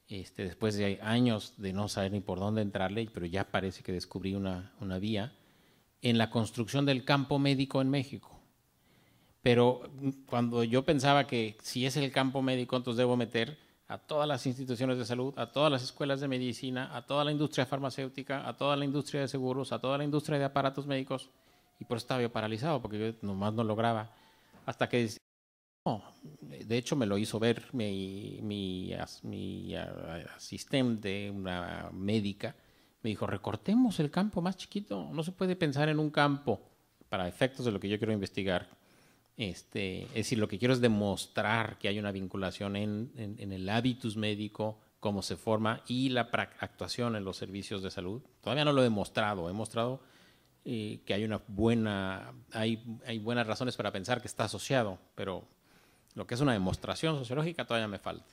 Speaker 2: este, después de años de no saber ni por dónde entrarle, pero ya parece que descubrí una, una vía, en la construcción del campo médico en México. Pero mm, cuando yo pensaba que si es el campo médico, entonces debo meter a todas las instituciones de salud, a todas las escuelas de medicina, a toda la industria farmacéutica, a toda la industria de seguros, a toda la industria de aparatos médicos, y por eso estaba yo paralizado, porque yo nomás no lograba, hasta que de hecho me lo hizo ver mi, mi, asistente, una médica, me dijo, recortemos el campo más chiquito, no se puede pensar en un campo para efectos de lo que yo quiero investigar. Este, es decir, lo que quiero es demostrar que hay una vinculación en, el hábitus médico, cómo se forma y la actuación en los servicios de salud. Todavía no lo he demostrado, he mostrado eh, que hay una hay buenas razones para pensar que está asociado, pero lo que es una demostración sociológica todavía me falta.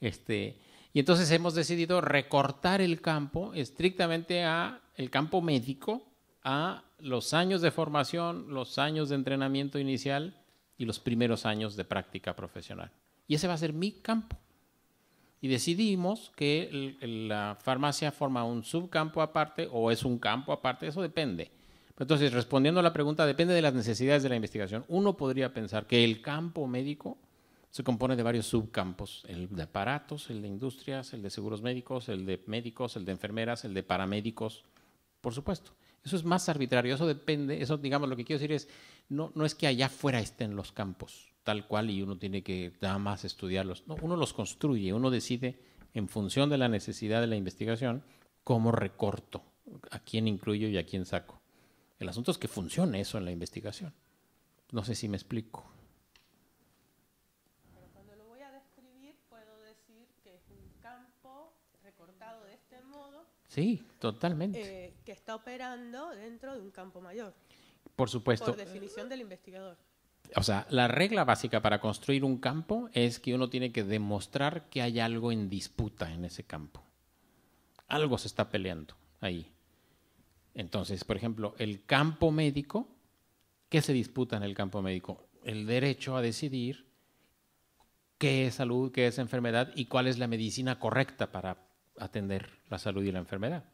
Speaker 2: Este, y entonces hemos decidido recortar el campo estrictamente a el campo médico, a los años de formación, los años de entrenamiento inicial y los primeros años de práctica profesional. Y ese va a ser mi campo. Y decidimos que la farmacia forma un subcampo aparte o es un campo aparte, eso depende. Entonces, respondiendo a la pregunta, depende de las necesidades de la investigación. Uno podría pensar que el campo médico se compone de varios subcampos, el de aparatos, el de industrias, el de seguros médicos, el de médicos, el de enfermeras, el de paramédicos, por supuesto. Eso es más arbitrario, eso depende, eso digamos lo que quiero decir es, no, no es que allá afuera estén los campos tal cual y uno tiene que nada más estudiarlos, uno los construye, uno decide en función de la necesidad de la investigación cómo recorto, a quién incluyo y a quién saco. El asunto es que funcione eso en la investigación. No sé si me explico. Pero cuando lo voy a describir, puedo decir que es un campo recortado de este modo. Sí, totalmente.
Speaker 4: Eh, que está operando dentro de un campo mayor. Por supuesto. Por definición del investigador.
Speaker 2: O sea, la regla básica para construir un campo es que uno tiene que demostrar que hay algo en disputa en ese campo. Algo se está peleando ahí. Entonces, por ejemplo, el campo médico, ¿qué se disputa en el campo médico? El derecho a decidir qué es salud, qué es enfermedad y cuál es la medicina correcta para atender la salud y la enfermedad.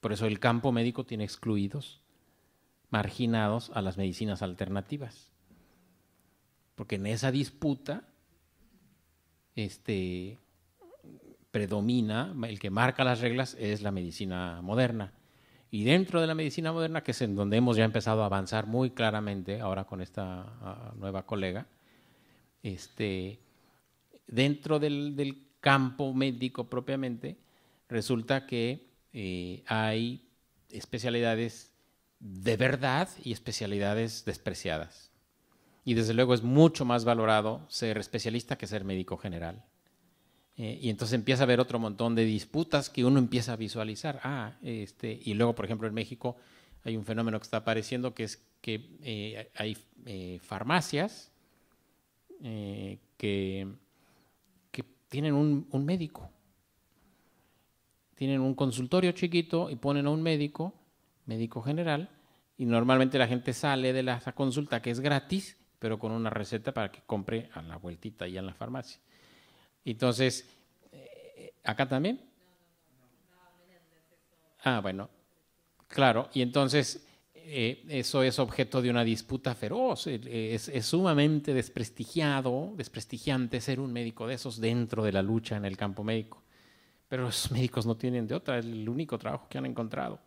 Speaker 2: Por eso el campo médico tiene excluidos, marginados a las medicinas alternativas. Porque en esa disputa este, predomina, el que marca las reglas es la medicina moderna y dentro de la medicina moderna, que es en donde hemos ya empezado a avanzar muy claramente ahora con esta ah, nueva colega, este, dentro del, campo médico propiamente, resulta que eh, hay especialidades de verdad y especialidades despreciadas. Y desde luego es mucho más valorado ser especialista que ser médico general. Eh, y entonces empieza a haber otro montón de disputas que uno empieza a visualizar. Ah, este, y luego, por ejemplo, en México hay un fenómeno que está apareciendo que es que eh, hay eh, farmacias que, que, tienen un, médico. Tienen un consultorio chiquito y ponen a un médico, médico general, y normalmente la gente sale de la consulta que es gratis, pero con una receta para que compre a la vueltita y en la farmacia. Entonces, eh, ¿acá también? Ah, bueno, claro, y entonces eh, eso es objeto de una disputa feroz, eh, es, sumamente desprestigiado, desprestigiante ser un médico de esos dentro de la lucha en el campo médico, pero los médicos no tienen de otra, es el único trabajo que han encontrado.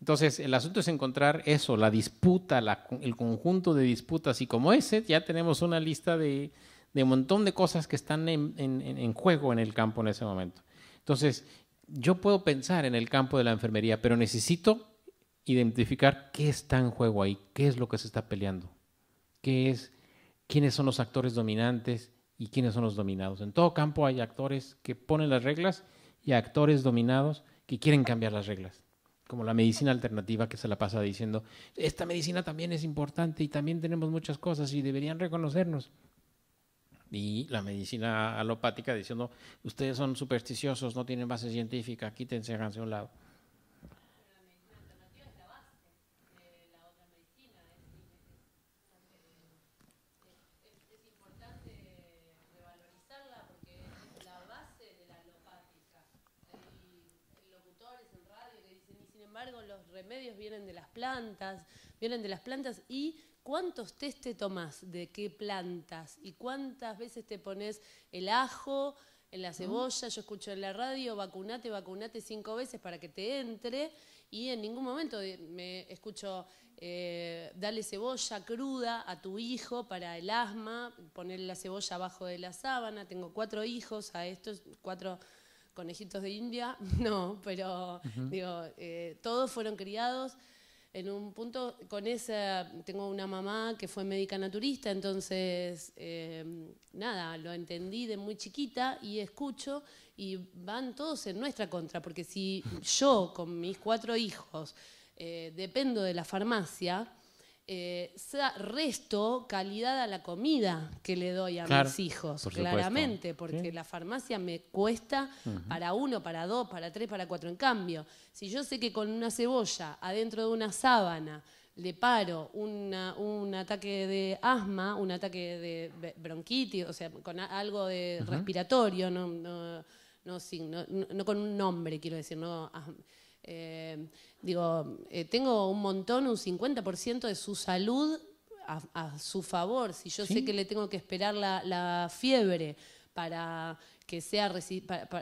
Speaker 2: Entonces, el asunto es encontrar eso, la disputa, el conjunto de disputas, y como ese, ya tenemos una lista de, de un montón de cosas que están en, juego en el campo en ese momento. Entonces, yo puedo pensar en el campo de la enfermería, pero necesito identificar qué está en juego ahí, qué es lo que se está peleando, qué es, quiénes son los actores dominantes y quiénes son los dominados. En todo campo hay actores que ponen las reglas y actores dominados que quieren cambiar las reglas, como la medicina alternativa que se la pasa diciendo, esta medicina también es importante y también tenemos muchas cosas y deberían reconocernos. Y la medicina alopática diciendo: Ustedes son supersticiosos, no tienen base científica, quítense a un lado. La medicina alternativa es la base de la otra medicina.
Speaker 3: Es importante revalorizarla porque es la base de la alopática. Hay locutores en radio que dicen: Y sin embargo, los remedios vienen de las plantas, vienen de las plantas y. ¿Cuántos test te tomás de qué plantas y cuántas veces te pones el ajo, en la cebolla? Yo escucho en la radio, vacunate, vacunate cinco veces para que te entre y en ningún momento me escucho darle eh, dale cebolla cruda a tu hijo para el asma, poner la cebolla abajo de la sábana, tengo cuatro hijos, a estos cuatro conejitos de India, no, pero digo, eh, todos fueron criados en un punto con esa, tengo una mamá que fue médica naturista, entonces em, nada, lo entendí de muy chiquita y escucho y van todos en nuestra contra, porque si yo con mis cuatro hijos eh, dependo de la farmacia, eh, resto calidad a la comida que le doy a mis
Speaker 4: hijos, claramente,
Speaker 3: porque la farmacia me cuesta para uno, para dos, para tres, para cuatro. En cambio, si yo sé que con una cebolla adentro de una sábana le paro un ataque de asma, un ataque de bronquitis, o sea, con algo de respiratorio, no, no, no, no, con un nombre, quiero decir, no eh, digo, eh, tengo un montón, un 50% de su salud a, su favor. Si yo sé que le tengo que esperar la, fiebre para que sea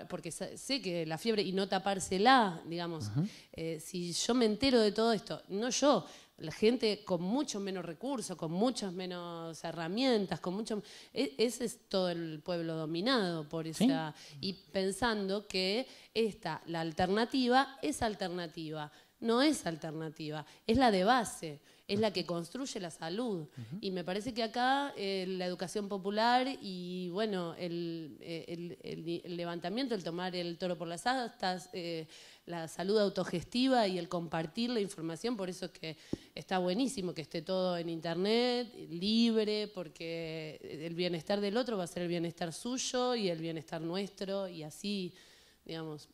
Speaker 3: porque sé que la fiebre y no tapársela, digamos. Eh, si yo me entero de todo esto, no yo, la gente con mucho menos recursos, con muchas menos herramientas, con mucho e, ese es todo el pueblo dominado por esa y pensando que esta la alternativa es alternativa, no es alternativa, es la de base, es la que construye la salud y me parece que acá eh, la educación popular y bueno eh, el, levantamiento, el tomar el toro por las astas eh, la salud autogestiva y el compartir la información, por eso es que está buenísimo que esté todo en internet, libre, porque el bienestar del otro va a ser el bienestar suyo y el bienestar nuestro y así, digamos.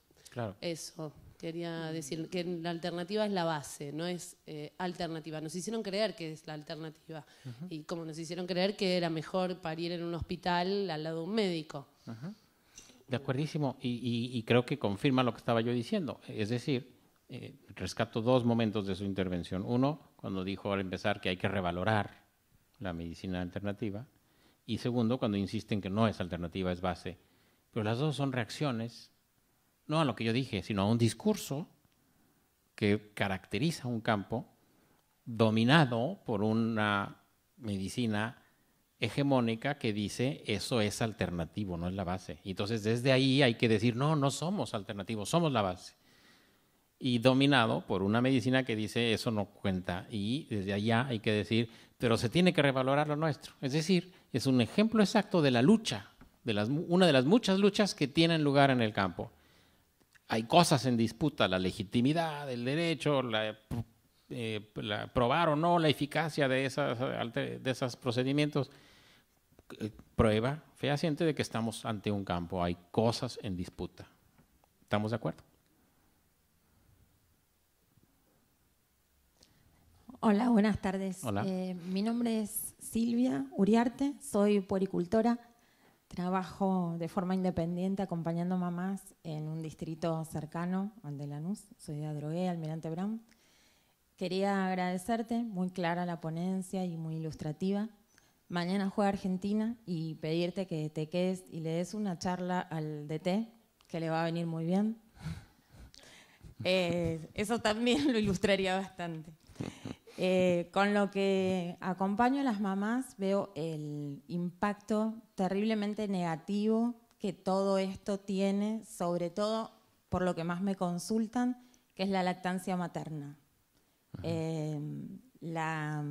Speaker 3: Eso quería decir, que la alternativa es la base, no es eh, alternativa. Nos hicieron creer que es la alternativa. Y como nos hicieron creer que era mejor parir en un hospital al lado de un médico.
Speaker 2: De acuerdísimo, y, creo que confirma lo que estaba yo diciendo. Es decir, eh, rescato dos momentos de su intervención. Uno, cuando dijo al empezar que hay que revalorar la medicina alternativa, y segundo, cuando insisten que no es alternativa, es base. Pero las dos son reacciones, no a lo que yo dije, sino a un discurso que caracteriza un campo dominado por una medicina hegemónica que dice eso es alternativo, no es la base. Y entonces desde ahí hay que decir, no, no somos alternativos, somos la base. Y dominado por una medicina que dice eso no cuenta. Y desde allá hay que decir, pero se tiene que revalorar lo nuestro. Es decir, es un ejemplo exacto de la lucha, de las, una de las muchas luchas que tienen lugar en el campo. Hay cosas en disputa, la legitimidad, el derecho, la eh, probar o no la eficacia de, esas, de esos procedimientos, eh, prueba fehaciente de que estamos ante un campo, hay cosas en disputa. ¿Estamos de acuerdo?
Speaker 5: Hola, buenas tardes. Eh, mi nombre es Silvia Uriarte, soy puericultora. Trabajo de forma independiente acompañando mamás en un distrito cercano, de Lanús. Soy de Adrogué, Almirante Brown. Quería agradecerte, muy clara la ponencia y muy ilustrativa mañana juega Argentina y pedirte que te quedes y le des una charla al DT, que le va a venir muy bien. Eh, eso también lo ilustraría bastante. Eh, con lo que acompaño a las mamás veo el impacto terriblemente negativo que todo esto tiene, sobre todo por lo que más me consultan, que es la lactancia materna. Eh, la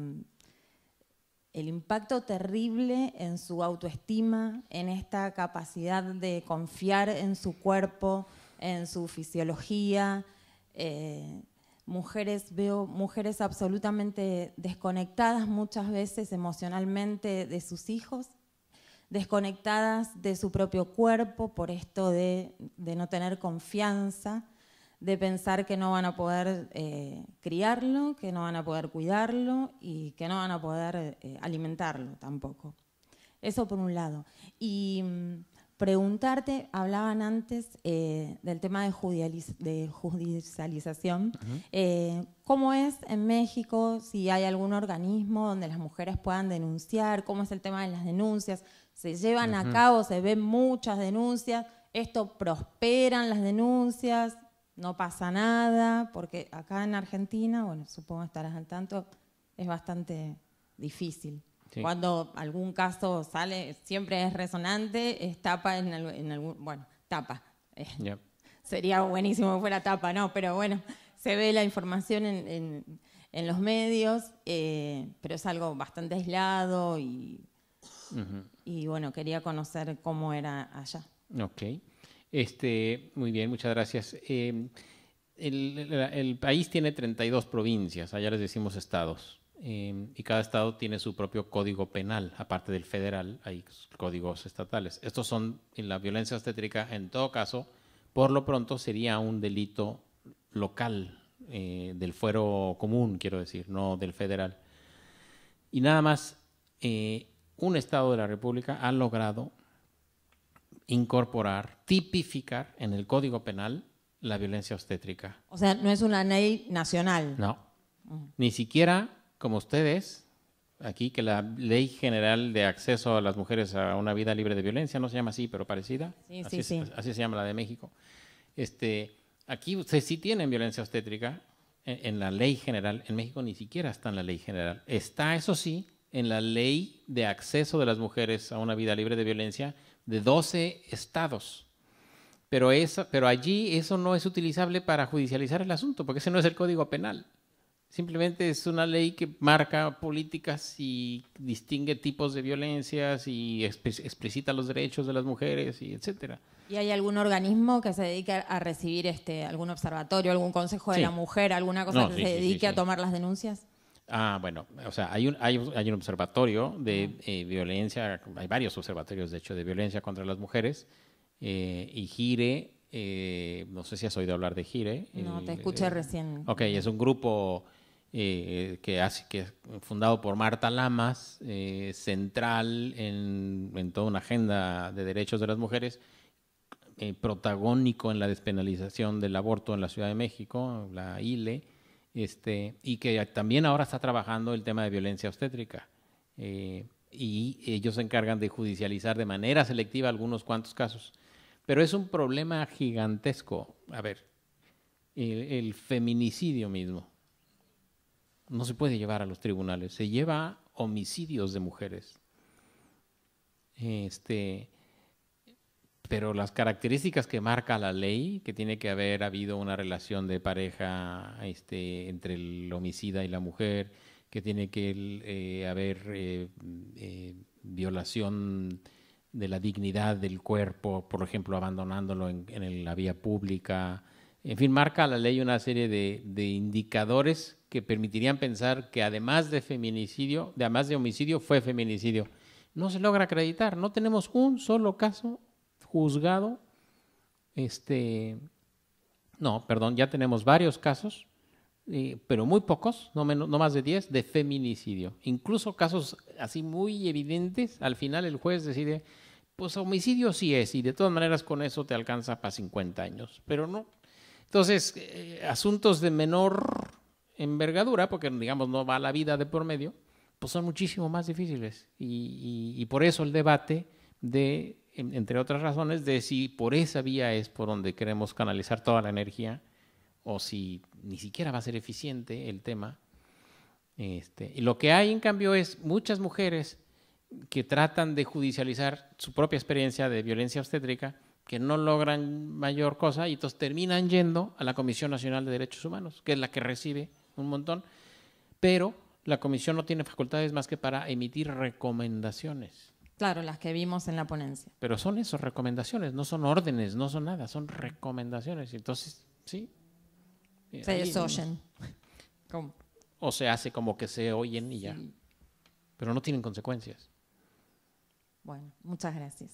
Speaker 5: el impacto terrible en su autoestima, en esta capacidad de confiar en su cuerpo, en su fisiología. Eh, mujeres, veo mujeres absolutamente desconectadas muchas veces emocionalmente de sus hijos, desconectadas de su propio cuerpo por esto de no tener confianza de pensar que no van a poder eh, criarlo, que no van a poder cuidarlo y que no van a poder eh, alimentarlo tampoco. Eso por un lado. Y mm, preguntarte, hablaban antes eh, del tema de, judicialización, ¿cómo es en México, si hay algún organismo donde las mujeres puedan denunciar, cómo es el tema de las denuncias? ¿Se llevan a cabo, se ven muchas denuncias? ¿Esto prosperan las denuncias? no pasa nada, porque acá en Argentina, bueno, supongo estarás al tanto, es bastante difícil. Cuando algún caso sale, siempre es resonante, es tapa en, algún, bueno, tapa. Eh, sería buenísimo que fuera tapa, ¿no? Pero bueno, se ve la información en, los medios, eh, pero es algo bastante aislado y, y bueno, quería conocer cómo era allá.
Speaker 2: Ok. Este, muy bien, muchas gracias. Eh, el, país tiene 32 provincias, allá les decimos estados, eh, y cada estado tiene su propio código penal, aparte del federal, hay códigos estatales. Estos son, en la violencia obstétrica, en todo caso, por lo pronto sería un delito local, eh, del fuero común, quiero decir, no del federal. Y nada más, un estado de la República ha logrado incorporar, tipificar en el Código Penal la violencia obstétrica. O sea,
Speaker 5: no es una ley nacional. No.
Speaker 2: Ni siquiera como ustedes, aquí que la Ley General de Acceso a las Mujeres a una Vida Libre de Violencia, no se llama así, pero parecida. Sí, así, sí, así se llama la de México. Este, aquí ustedes sí tienen violencia obstétrica en la Ley General. En México ni siquiera está en la Ley General. Está, eso sí, en la Ley de Acceso de las Mujeres a una Vida Libre de Violencia de 12 estados. Pero, eso, pero allí eso no es utilizable para judicializar el asunto, porque ese no es el código penal. Simplemente es una ley que marca políticas y distingue tipos de violencias y explicita los derechos de las mujeres y etcétera.
Speaker 5: ¿Y hay algún organismo que se dedique a recibir este algún observatorio, algún consejo de la mujer, alguna cosa que se dedique a tomar las denuncias?
Speaker 2: Ah, bueno, o sea, hay un, hay, un observatorio de eh, violencia, hay varios observatorios, de hecho, de violencia contra las mujeres. Eh, y Gire, eh, no sé si has oído hablar de Gire.
Speaker 5: No, te escuché recién. Ok, es
Speaker 2: un grupo que, hace, que fundado por Marta Lamas, central en, en, toda una agenda de derechos de las mujeres. protagónico en la despenalización del aborto en la Ciudad de México, la ILE, este, y que también ahora está trabajando el tema de violencia obstétrica. Eh, y ellos se encargan de judicializar de manera selectiva algunos cuantos casos. Pero es un problema gigantesco. A ver, el, feminicidio mismo no se puede llevar a los tribunales, se lleva homicidios de mujeres. Este, pero las características que marca la ley, que tiene que haber habido una relación de pareja este, entre el homicida y la mujer, que tiene que eh, haber eh, eh, violación de la dignidad del cuerpo, por ejemplo, abandonándolo en, la vía pública. En fin, marca la ley una serie de, de indicadores que permitirían pensar que además de feminicidio, además de homicidio, fue feminicidio. No se logra acreditar, no tenemos un solo caso juzgado, este, no, perdón, ya tenemos varios casos, eh, pero muy pocos, no, no más de 10, de feminicidio. Incluso casos así muy evidentes, al final el juez decide, pues homicidio sí es, y de todas maneras con eso te alcanza para 50 años, pero no. Entonces, eh, asuntos de menor envergadura, porque digamos no va la vida de por medio, pues son muchísimo más difíciles. y por eso el debate de entre otras razones, de si por esa vía es por donde queremos canalizar toda la energía o si ni siquiera va a ser eficiente el tema. Este, y lo que hay, en cambio, es muchas mujeres que tratan de judicializar su propia experiencia de violencia obstétrica, que no logran mayor cosa y entonces terminan yendo a la Comisión Nacional de Derechos Humanos, que es la que recibe un montón, pero la comisión no tiene facultades más que para emitir recomendaciones.
Speaker 5: Claro, las que vimos en la ponencia.
Speaker 2: Pero son eso, recomendaciones, no son órdenes, no son nada, son recomendaciones. Entonces, sí. Se desoyen. O se hace como que se oyen y ya. Pero no tienen consecuencias.
Speaker 5: Bueno, muchas gracias.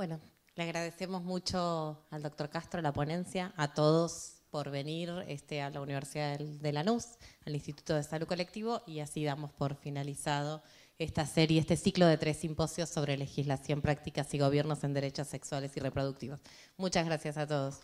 Speaker 1: Bueno, le agradecemos mucho al doctor Castro la ponencia, a todos por venir este, a la Universidad de Lanús, al Instituto de Salud Colectivo, y así damos por finalizado esta serie, este ciclo de tres simposios sobre legislación, prácticas y gobiernos en derechos sexuales y reproductivos. Muchas gracias a todos.